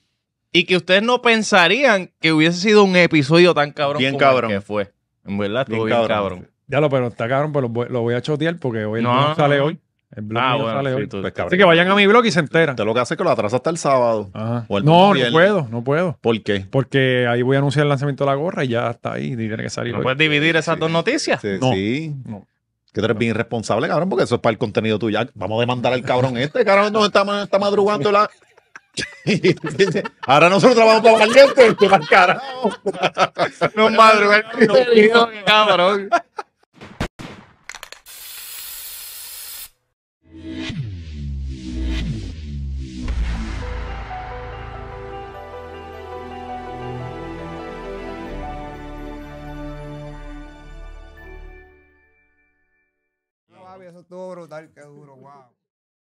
y que ustedes no pensarían que hubiese sido un episodio tan cabrón como que fue. En verdad, bien, bien cabrón. Ya lo, pero está cabrón, pero lo voy a chotear porque hoy no, sale hoy. El blog ah, sale hoy. Pues, Así que vayan a mi blog y se enteran. Te lo que hace es que lo atrasa hasta el sábado. no, no puedo, no puedo. ¿Por qué? Porque ahí voy a anunciar el lanzamiento de la gorra y ya está ahí. Y tiene que salir. ¿No puedes dividir esas dos noticias? Sí. Que tú eres bien responsable cabrón, porque eso es para el contenido tuyo. Vamos a demandar al cabrón este, cabrón, nos está madrugando la, <laughs> Ahora nosotros trabajamos para valiente, que más cara. No madre, no, cabrón. Ah, eso estuvo brutal, qué duro, wow.